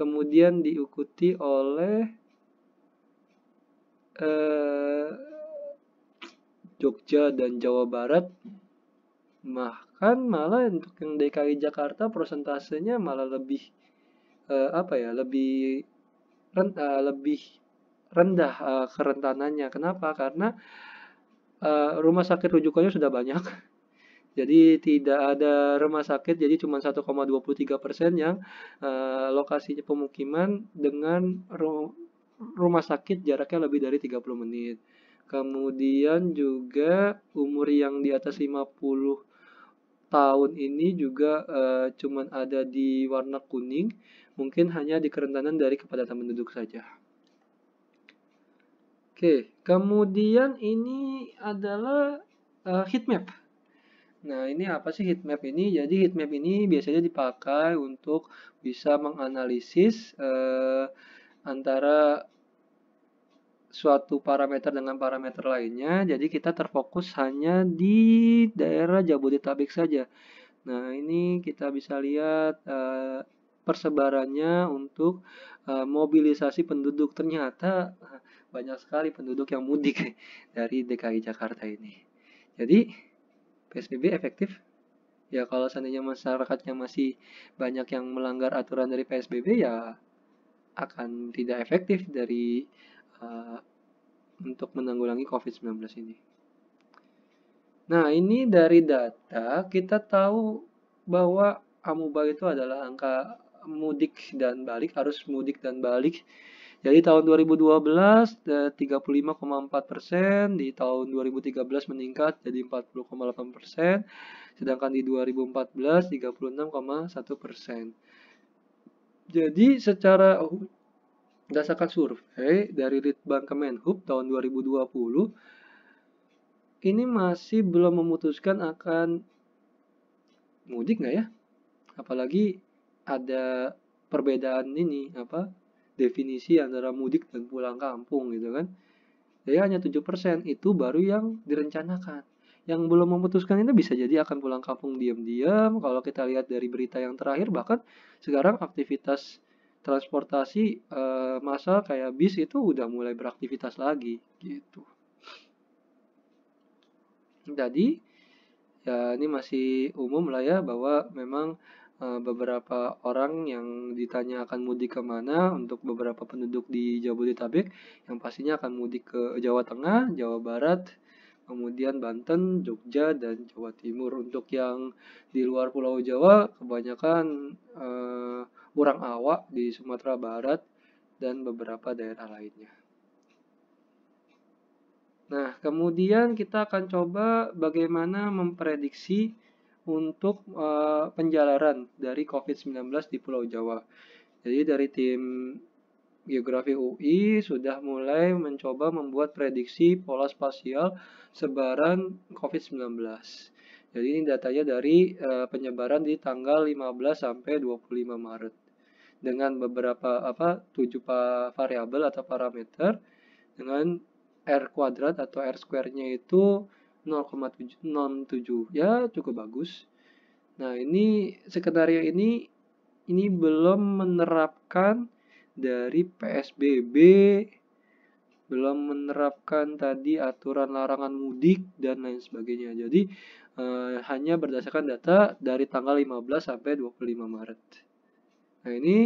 kemudian diikuti oleh eh, Jogja dan Jawa Barat. Bahkan malah untuk yang DKI Jakarta persentasenya malah lebih eh, apa ya, lebih rendah, eh, lebih rendah uh, kerentanannya. Kenapa? Karena uh, rumah sakit rujukannya sudah banyak. Jadi tidak ada rumah sakit, jadi cuma 1,23 persen yang uh, lokasinya pemukiman dengan ru rumah sakit jaraknya lebih dari 30 menit. Kemudian juga umur yang di atas 50 tahun ini juga uh, cuma ada di warna kuning mungkin hanya di kerentanan dari kepadatan penduduk saja. Oke, kemudian ini adalah uh, heat map. Nah, ini apa sih heat map ini? Jadi heat map ini biasanya dipakai untuk bisa menganalisis uh, antara suatu parameter dengan parameter lainnya. Jadi kita terfokus hanya di daerah Jabodetabek saja. Nah, ini kita bisa lihat uh, persebarannya untuk uh, mobilisasi penduduk. Ternyata eh, banyak sekali penduduk yang mudik dari DKI Jakarta ini. Jadi PSBB efektif? Ya kalau seandainya masyarakatnya masih banyak yang melanggar aturan dari PSBB ya akan tidak efektif dari uh, untuk menanggulangi COVID-19 ini. Nah, ini dari data kita tahu bahwa amuba itu adalah angka mudik dan balik, harus mudik dan balik. Jadi tahun 2012 35,4 eh, persen, di tahun 2013 meningkat jadi 40,8 persen, sedangkan di 2014 36,1 persen. Jadi secara dasarkan survei dari Litbang Kemenhub tahun 2020, ini masih belum memutuskan akan mudik nggak ya? Apalagi ada perbedaan ini apa definisi antara mudik dan pulang kampung gitu kan. Jadi hanya 7% itu baru yang direncanakan. Yang belum memutuskan itu bisa jadi akan pulang kampung diam-diam. Kalau kita lihat dari berita yang terakhir bahkan sekarang aktivitas transportasi e, eh, massal kayak bis itu udah mulai beraktivitas lagi gitu. Jadi ya ini masih umum lah ya bahwa memang Eh, beberapa orang yang ditanya akan mudik kemana untuk beberapa penduduk di Jabodetabek yang pastinya akan mudik ke Jawa Tengah, Jawa Barat, kemudian Banten, Jogja, dan Jawa Timur. Untuk yang di luar Pulau Jawa, kebanyakan uh, orang awak di Sumatera Barat dan beberapa daerah lainnya. Nah, kemudian kita akan coba bagaimana memprediksi untuk uh, penjalaran dari COVID-19 di Pulau Jawa. Jadi dari tim Geografi UI sudah mulai mencoba membuat prediksi pola spasial sebaran COVID-19. Jadi ini datanya dari uh, penyebaran di tanggal 15 sampai 25 Maret dengan beberapa apa 7 variabel atau parameter dengan R kuadrat atau R square-nya itu 0,7 ya cukup bagus. Nah, ini skenario ini ini belum menerapkan dari PSBB belum menerapkan tadi aturan larangan mudik dan lain sebagainya. Jadi eh, hanya berdasarkan data dari tanggal 15 sampai 25 Maret. Nah, ini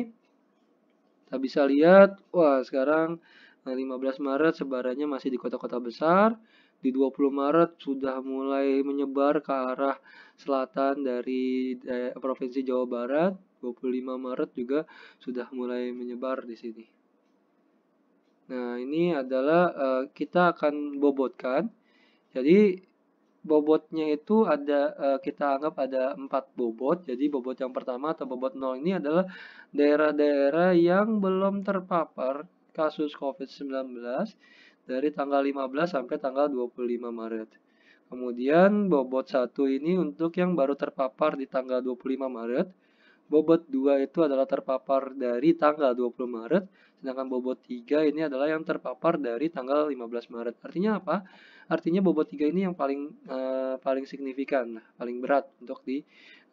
kita bisa lihat wah sekarang 15 eh, Maret sebarannya masih di kota-kota besar di 20 Maret sudah mulai menyebar ke arah selatan dari eh, Provinsi Jawa Barat. 25 Maret juga sudah mulai menyebar di sini. Nah, ini adalah uh, kita akan bobotkan. Jadi bobotnya itu ada uh, kita anggap ada empat bobot. Jadi bobot yang pertama atau bobot 0 ini adalah daerah-daerah yang belum terpapar kasus COVID-19 dari tanggal 15 sampai tanggal 25 Maret. Kemudian bobot 1 ini untuk yang baru terpapar di tanggal 25 Maret. Bobot 2 itu adalah terpapar dari tanggal 20 Maret, sedangkan bobot 3 ini adalah yang terpapar dari tanggal 15 Maret. Artinya apa? Artinya bobot 3 ini yang paling uh, paling signifikan, paling berat untuk di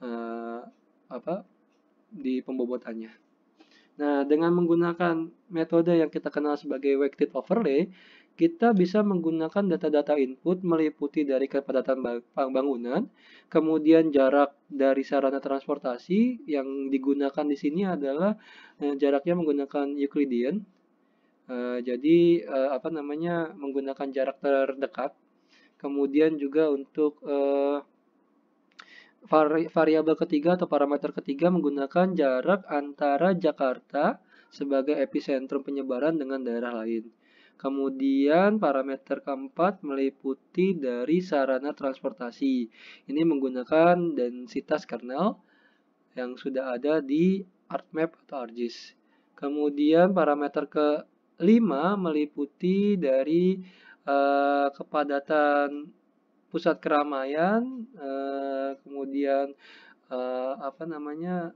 uh, apa? di pembobotannya. Nah, dengan menggunakan metode yang kita kenal sebagai weighted overlay, kita bisa menggunakan data-data input meliputi dari kepadatan bangunan, kemudian jarak dari sarana transportasi yang digunakan di sini adalah eh, jaraknya menggunakan Euclidean. Eh, jadi eh, apa namanya menggunakan jarak terdekat. Kemudian juga untuk variabel ketiga atau parameter ketiga menggunakan jarak antara Jakarta sebagai epicentrum penyebaran dengan daerah lain. Kemudian parameter keempat meliputi dari sarana transportasi. Ini menggunakan densitas kernel yang sudah ada di ArtMap atau ArcGIS. Kemudian parameter kelima meliputi dari uh, kepadatan pusat keramaian, uh, kemudian uh, apa namanya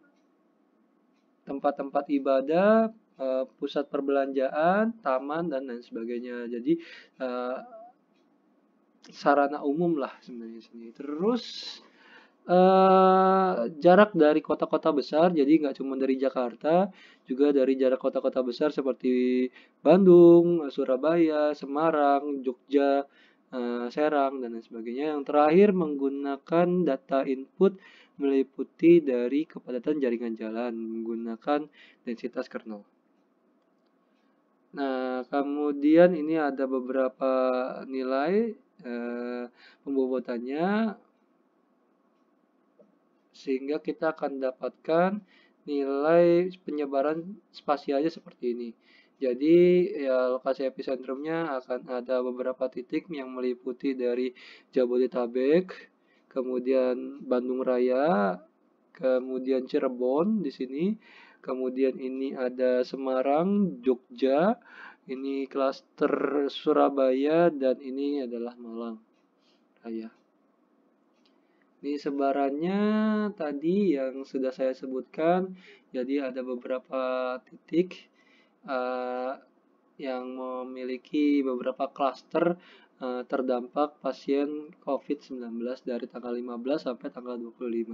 tempat-tempat ibadah, Eh, pusat perbelanjaan, taman dan lain sebagainya. Jadi eh, sarana umum lah sebenarnya sini. Terus eh, jarak dari kota-kota besar, jadi nggak cuma dari Jakarta, juga dari jarak kota-kota besar seperti Bandung, Surabaya, Semarang, Jogja, Serang dan lain sebagainya. Yang terakhir menggunakan data input meliputi dari kepadatan jaringan jalan menggunakan densitas kernel. Nah, kemudian ini ada beberapa nilai eh, pembobotannya sehingga kita akan dapatkan nilai penyebaran spasialnya seperti ini. Jadi ya lokasi epicentrumnya akan ada beberapa titik yang meliputi dari Jabodetabek, kemudian Bandung Raya, kemudian Cirebon di sini, kemudian ini ada Semarang, Jogja, ini klaster Surabaya, dan ini adalah Malang Raya. Ini sebarannya tadi yang sudah saya sebutkan, jadi ada beberapa titik uh, yang memiliki beberapa klaster eh, terdampak pasien COVID-19 dari tanggal 15 sampai tanggal 25.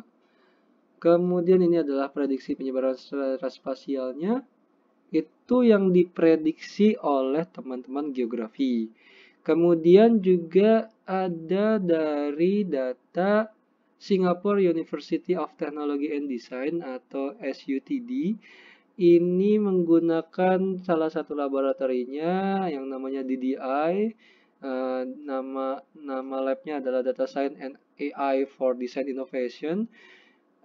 Kemudian ini adalah prediksi penyebaran secara spasialnya. Itu yang diprediksi oleh teman-teman geografi. Kemudian juga ada dari data Singapore University of Technology and Design atau SUTD. Ini menggunakan salah satu laboratorinya yang namanya DDI. Uh, eh, nama nama labnya adalah Data Science and AI for Design Innovation.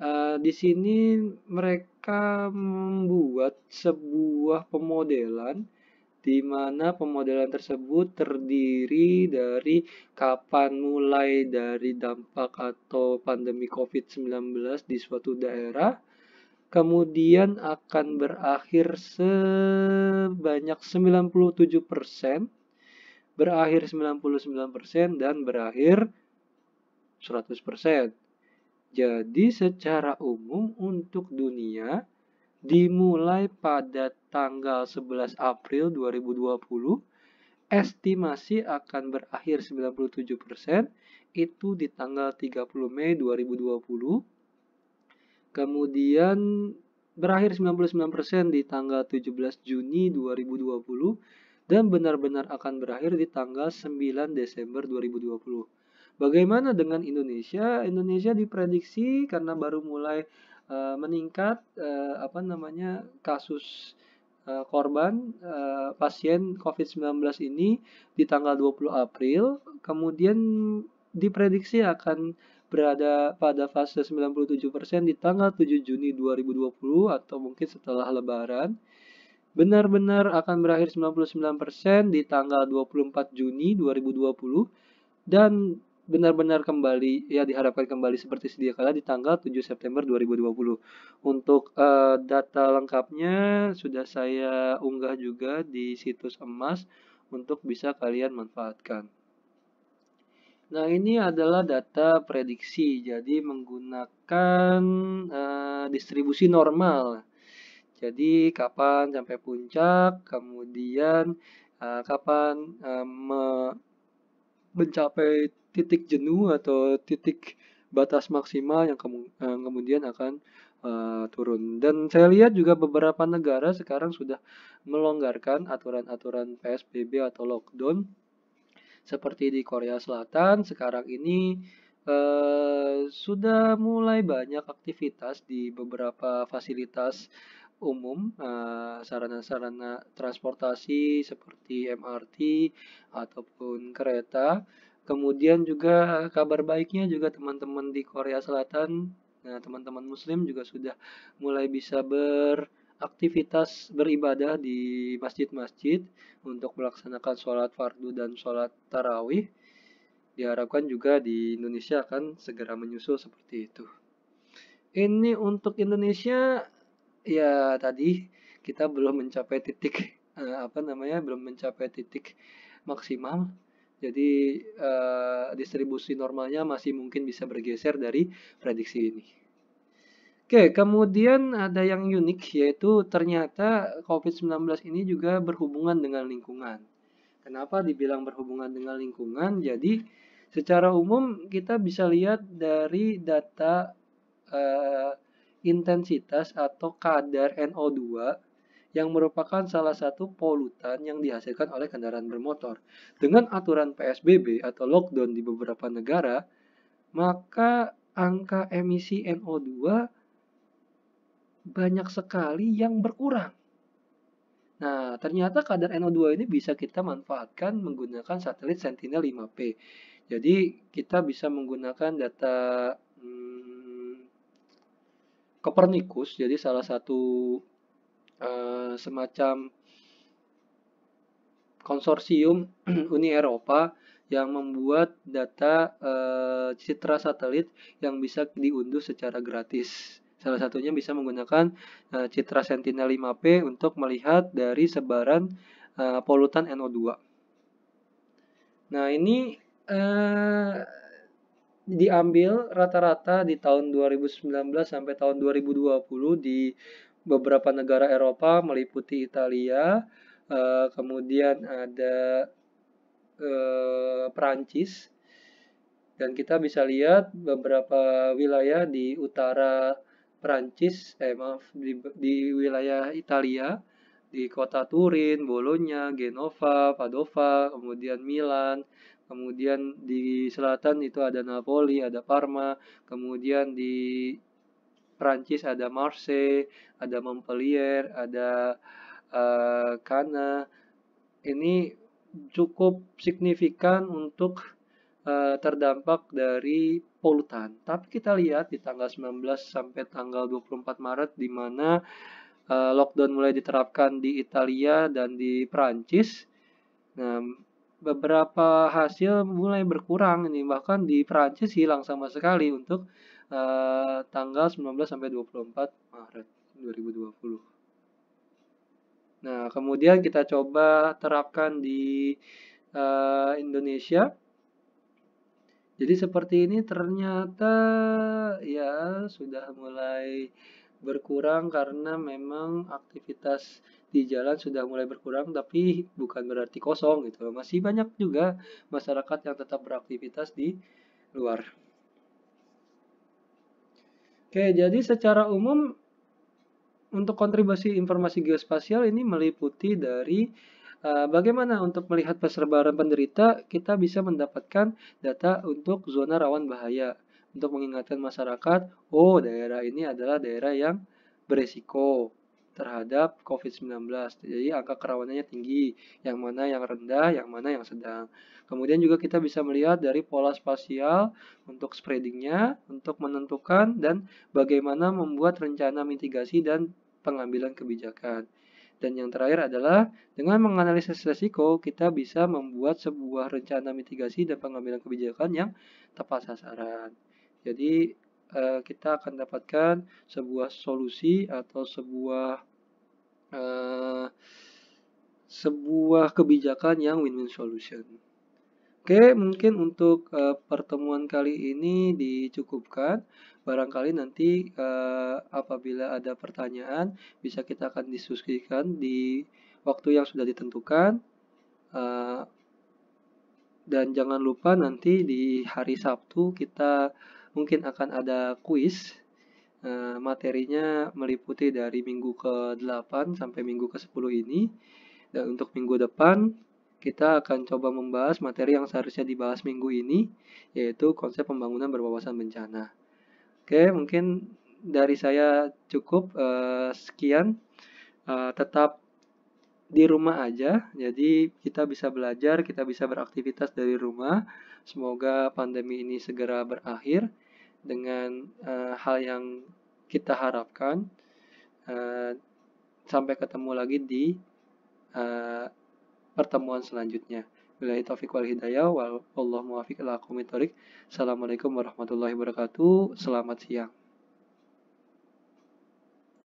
Eh, di sini mereka membuat sebuah pemodelan di mana pemodelan tersebut terdiri dari kapan mulai dari dampak atau pandemi COVID-19 di suatu daerah, kemudian akan berakhir sebanyak 97%, berakhir 99% dan berakhir 100%. Jadi secara umum untuk dunia dimulai pada tanggal 11 April 2020 estimasi akan berakhir 97% itu di tanggal 30 Mei 2020 kemudian berakhir 99% di tanggal 17 Juni 2020 dan benar-benar akan berakhir di tanggal 9 Desember 2020 Bagaimana dengan Indonesia? Indonesia diprediksi karena baru mulai uh, meningkat uh, apa namanya kasus uh, korban uh, pasien COVID-19 ini di tanggal 20 April, kemudian diprediksi akan berada pada fase 97% di tanggal 7 Juni 2020 atau mungkin setelah lebaran benar-benar akan berakhir 99% di tanggal 24 Juni 2020 dan benar-benar kembali ya diharapkan kembali seperti sedia kala di tanggal 7 September 2020. Untuk uh, data lengkapnya sudah saya unggah juga di situs Emas untuk bisa kalian manfaatkan. Nah, ini adalah data prediksi. Jadi menggunakan uh, distribusi normal. Jadi kapan sampai puncak, kemudian uh, kapan uh, mencapai titik jenuh atau titik batas maksimal yang eh, kemudian akan uh, turun. Dan saya lihat juga beberapa negara sekarang sudah melonggarkan aturan-aturan PSBB atau lockdown seperti di Korea Selatan sekarang ini uh, sudah mulai banyak aktivitas di beberapa fasilitas umum sarana-sarana uh, transportasi seperti MRT ataupun kereta Kemudian juga eh, kabar baiknya juga teman-teman di Korea Selatan, nah teman-teman muslim juga sudah mulai bisa beraktivitas beribadah di masjid-masjid untuk melaksanakan sholat fardu dan sholat tarawih. Diharapkan juga di Indonesia akan segera menyusul seperti itu. Ini untuk Indonesia ya tadi kita belum mencapai titik eh, apa namanya belum mencapai titik maksimal jadi uh, distribusi normalnya masih mungkin bisa bergeser dari prediksi ini. Oke, kemudian ada yang unik yaitu ternyata COVID-19 ini juga berhubungan dengan lingkungan. Kenapa dibilang berhubungan dengan lingkungan? Jadi secara umum kita bisa lihat dari data uh, intensitas atau kadar NO2 yang merupakan salah satu polutan yang dihasilkan oleh kendaraan bermotor. Dengan aturan PSBB atau lockdown di beberapa negara, maka angka emisi NO2 banyak sekali yang berkurang. Nah, ternyata kadar NO2 ini bisa kita manfaatkan menggunakan satelit Sentinel-5P. Jadi, kita bisa menggunakan data hmm, Copernicus, jadi salah satu Eh, semacam konsorsium Uni Eropa yang membuat data uh, citra satelit yang bisa diunduh secara gratis. Salah satunya bisa menggunakan uh, citra Sentinel 5P untuk melihat dari sebaran uh, polutan NO2. Nah, ini diambil rata-rata di tahun 2019 sampai tahun 2020 di beberapa negara Eropa meliputi Italia, eh, kemudian ada uh, Perancis, dan kita bisa lihat beberapa wilayah di utara Perancis, eh maaf di, di wilayah Italia, di kota Turin, Bologna, Genova, Padova, kemudian Milan, kemudian di selatan itu ada Napoli, ada Parma, kemudian di Prancis ada Marseille, ada Montpellier, ada uh, Ini cukup signifikan untuk uh, terdampak dari polutan. Tapi kita lihat di tanggal 19 sampai tanggal 24 Maret di mana uh, lockdown mulai diterapkan di Italia dan di Prancis. Nah, beberapa hasil mulai berkurang ini bahkan di Prancis hilang sama sekali untuk Eh, tanggal 19 sampai 24 Maret 2020. Nah, kemudian kita coba terapkan di uh, Indonesia. Jadi seperti ini ternyata ya sudah mulai berkurang karena memang aktivitas di jalan sudah mulai berkurang tapi bukan berarti kosong gitu masih banyak juga masyarakat yang tetap beraktivitas di luar Oke, jadi secara umum untuk kontribusi informasi geospasial ini meliputi dari uh, bagaimana untuk melihat persebaran penderita kita bisa mendapatkan data untuk zona rawan bahaya untuk mengingatkan masyarakat, oh daerah ini adalah daerah yang beresiko terhadap COVID-19. Jadi angka kerawanannya tinggi, yang mana yang rendah, yang mana yang sedang. Kemudian juga kita bisa melihat dari pola spasial untuk spreadingnya, untuk menentukan dan bagaimana membuat rencana mitigasi dan pengambilan kebijakan. Dan yang terakhir adalah dengan menganalisis resiko kita bisa membuat sebuah rencana mitigasi dan pengambilan kebijakan yang tepat sasaran. Jadi eh, kita akan dapatkan sebuah solusi atau sebuah eh, sebuah kebijakan yang win-win solution. Oke, mungkin untuk uh, pertemuan kali ini dicukupkan. Barangkali nanti uh, apabila ada pertanyaan bisa kita akan diskusikan di waktu yang sudah ditentukan. Uh, dan jangan lupa nanti di hari Sabtu kita mungkin akan ada kuis. Materinya meliputi dari minggu ke-8 sampai minggu ke-10 ini. Dan untuk minggu depan kita akan coba membahas materi yang seharusnya dibahas minggu ini, yaitu konsep pembangunan berwawasan bencana. Oke, mungkin dari saya cukup uh, sekian. Uh, tetap di rumah aja, jadi kita bisa belajar, kita bisa beraktivitas dari rumah. Semoga pandemi ini segera berakhir dengan uh, hal yang kita harapkan. Uh, sampai ketemu lagi di uh, pertemuan selanjutnya. Bila taufiq wal hidayah, wallahu muwafiq ila Assalamualaikum warahmatullahi wabarakatuh. Selamat siang.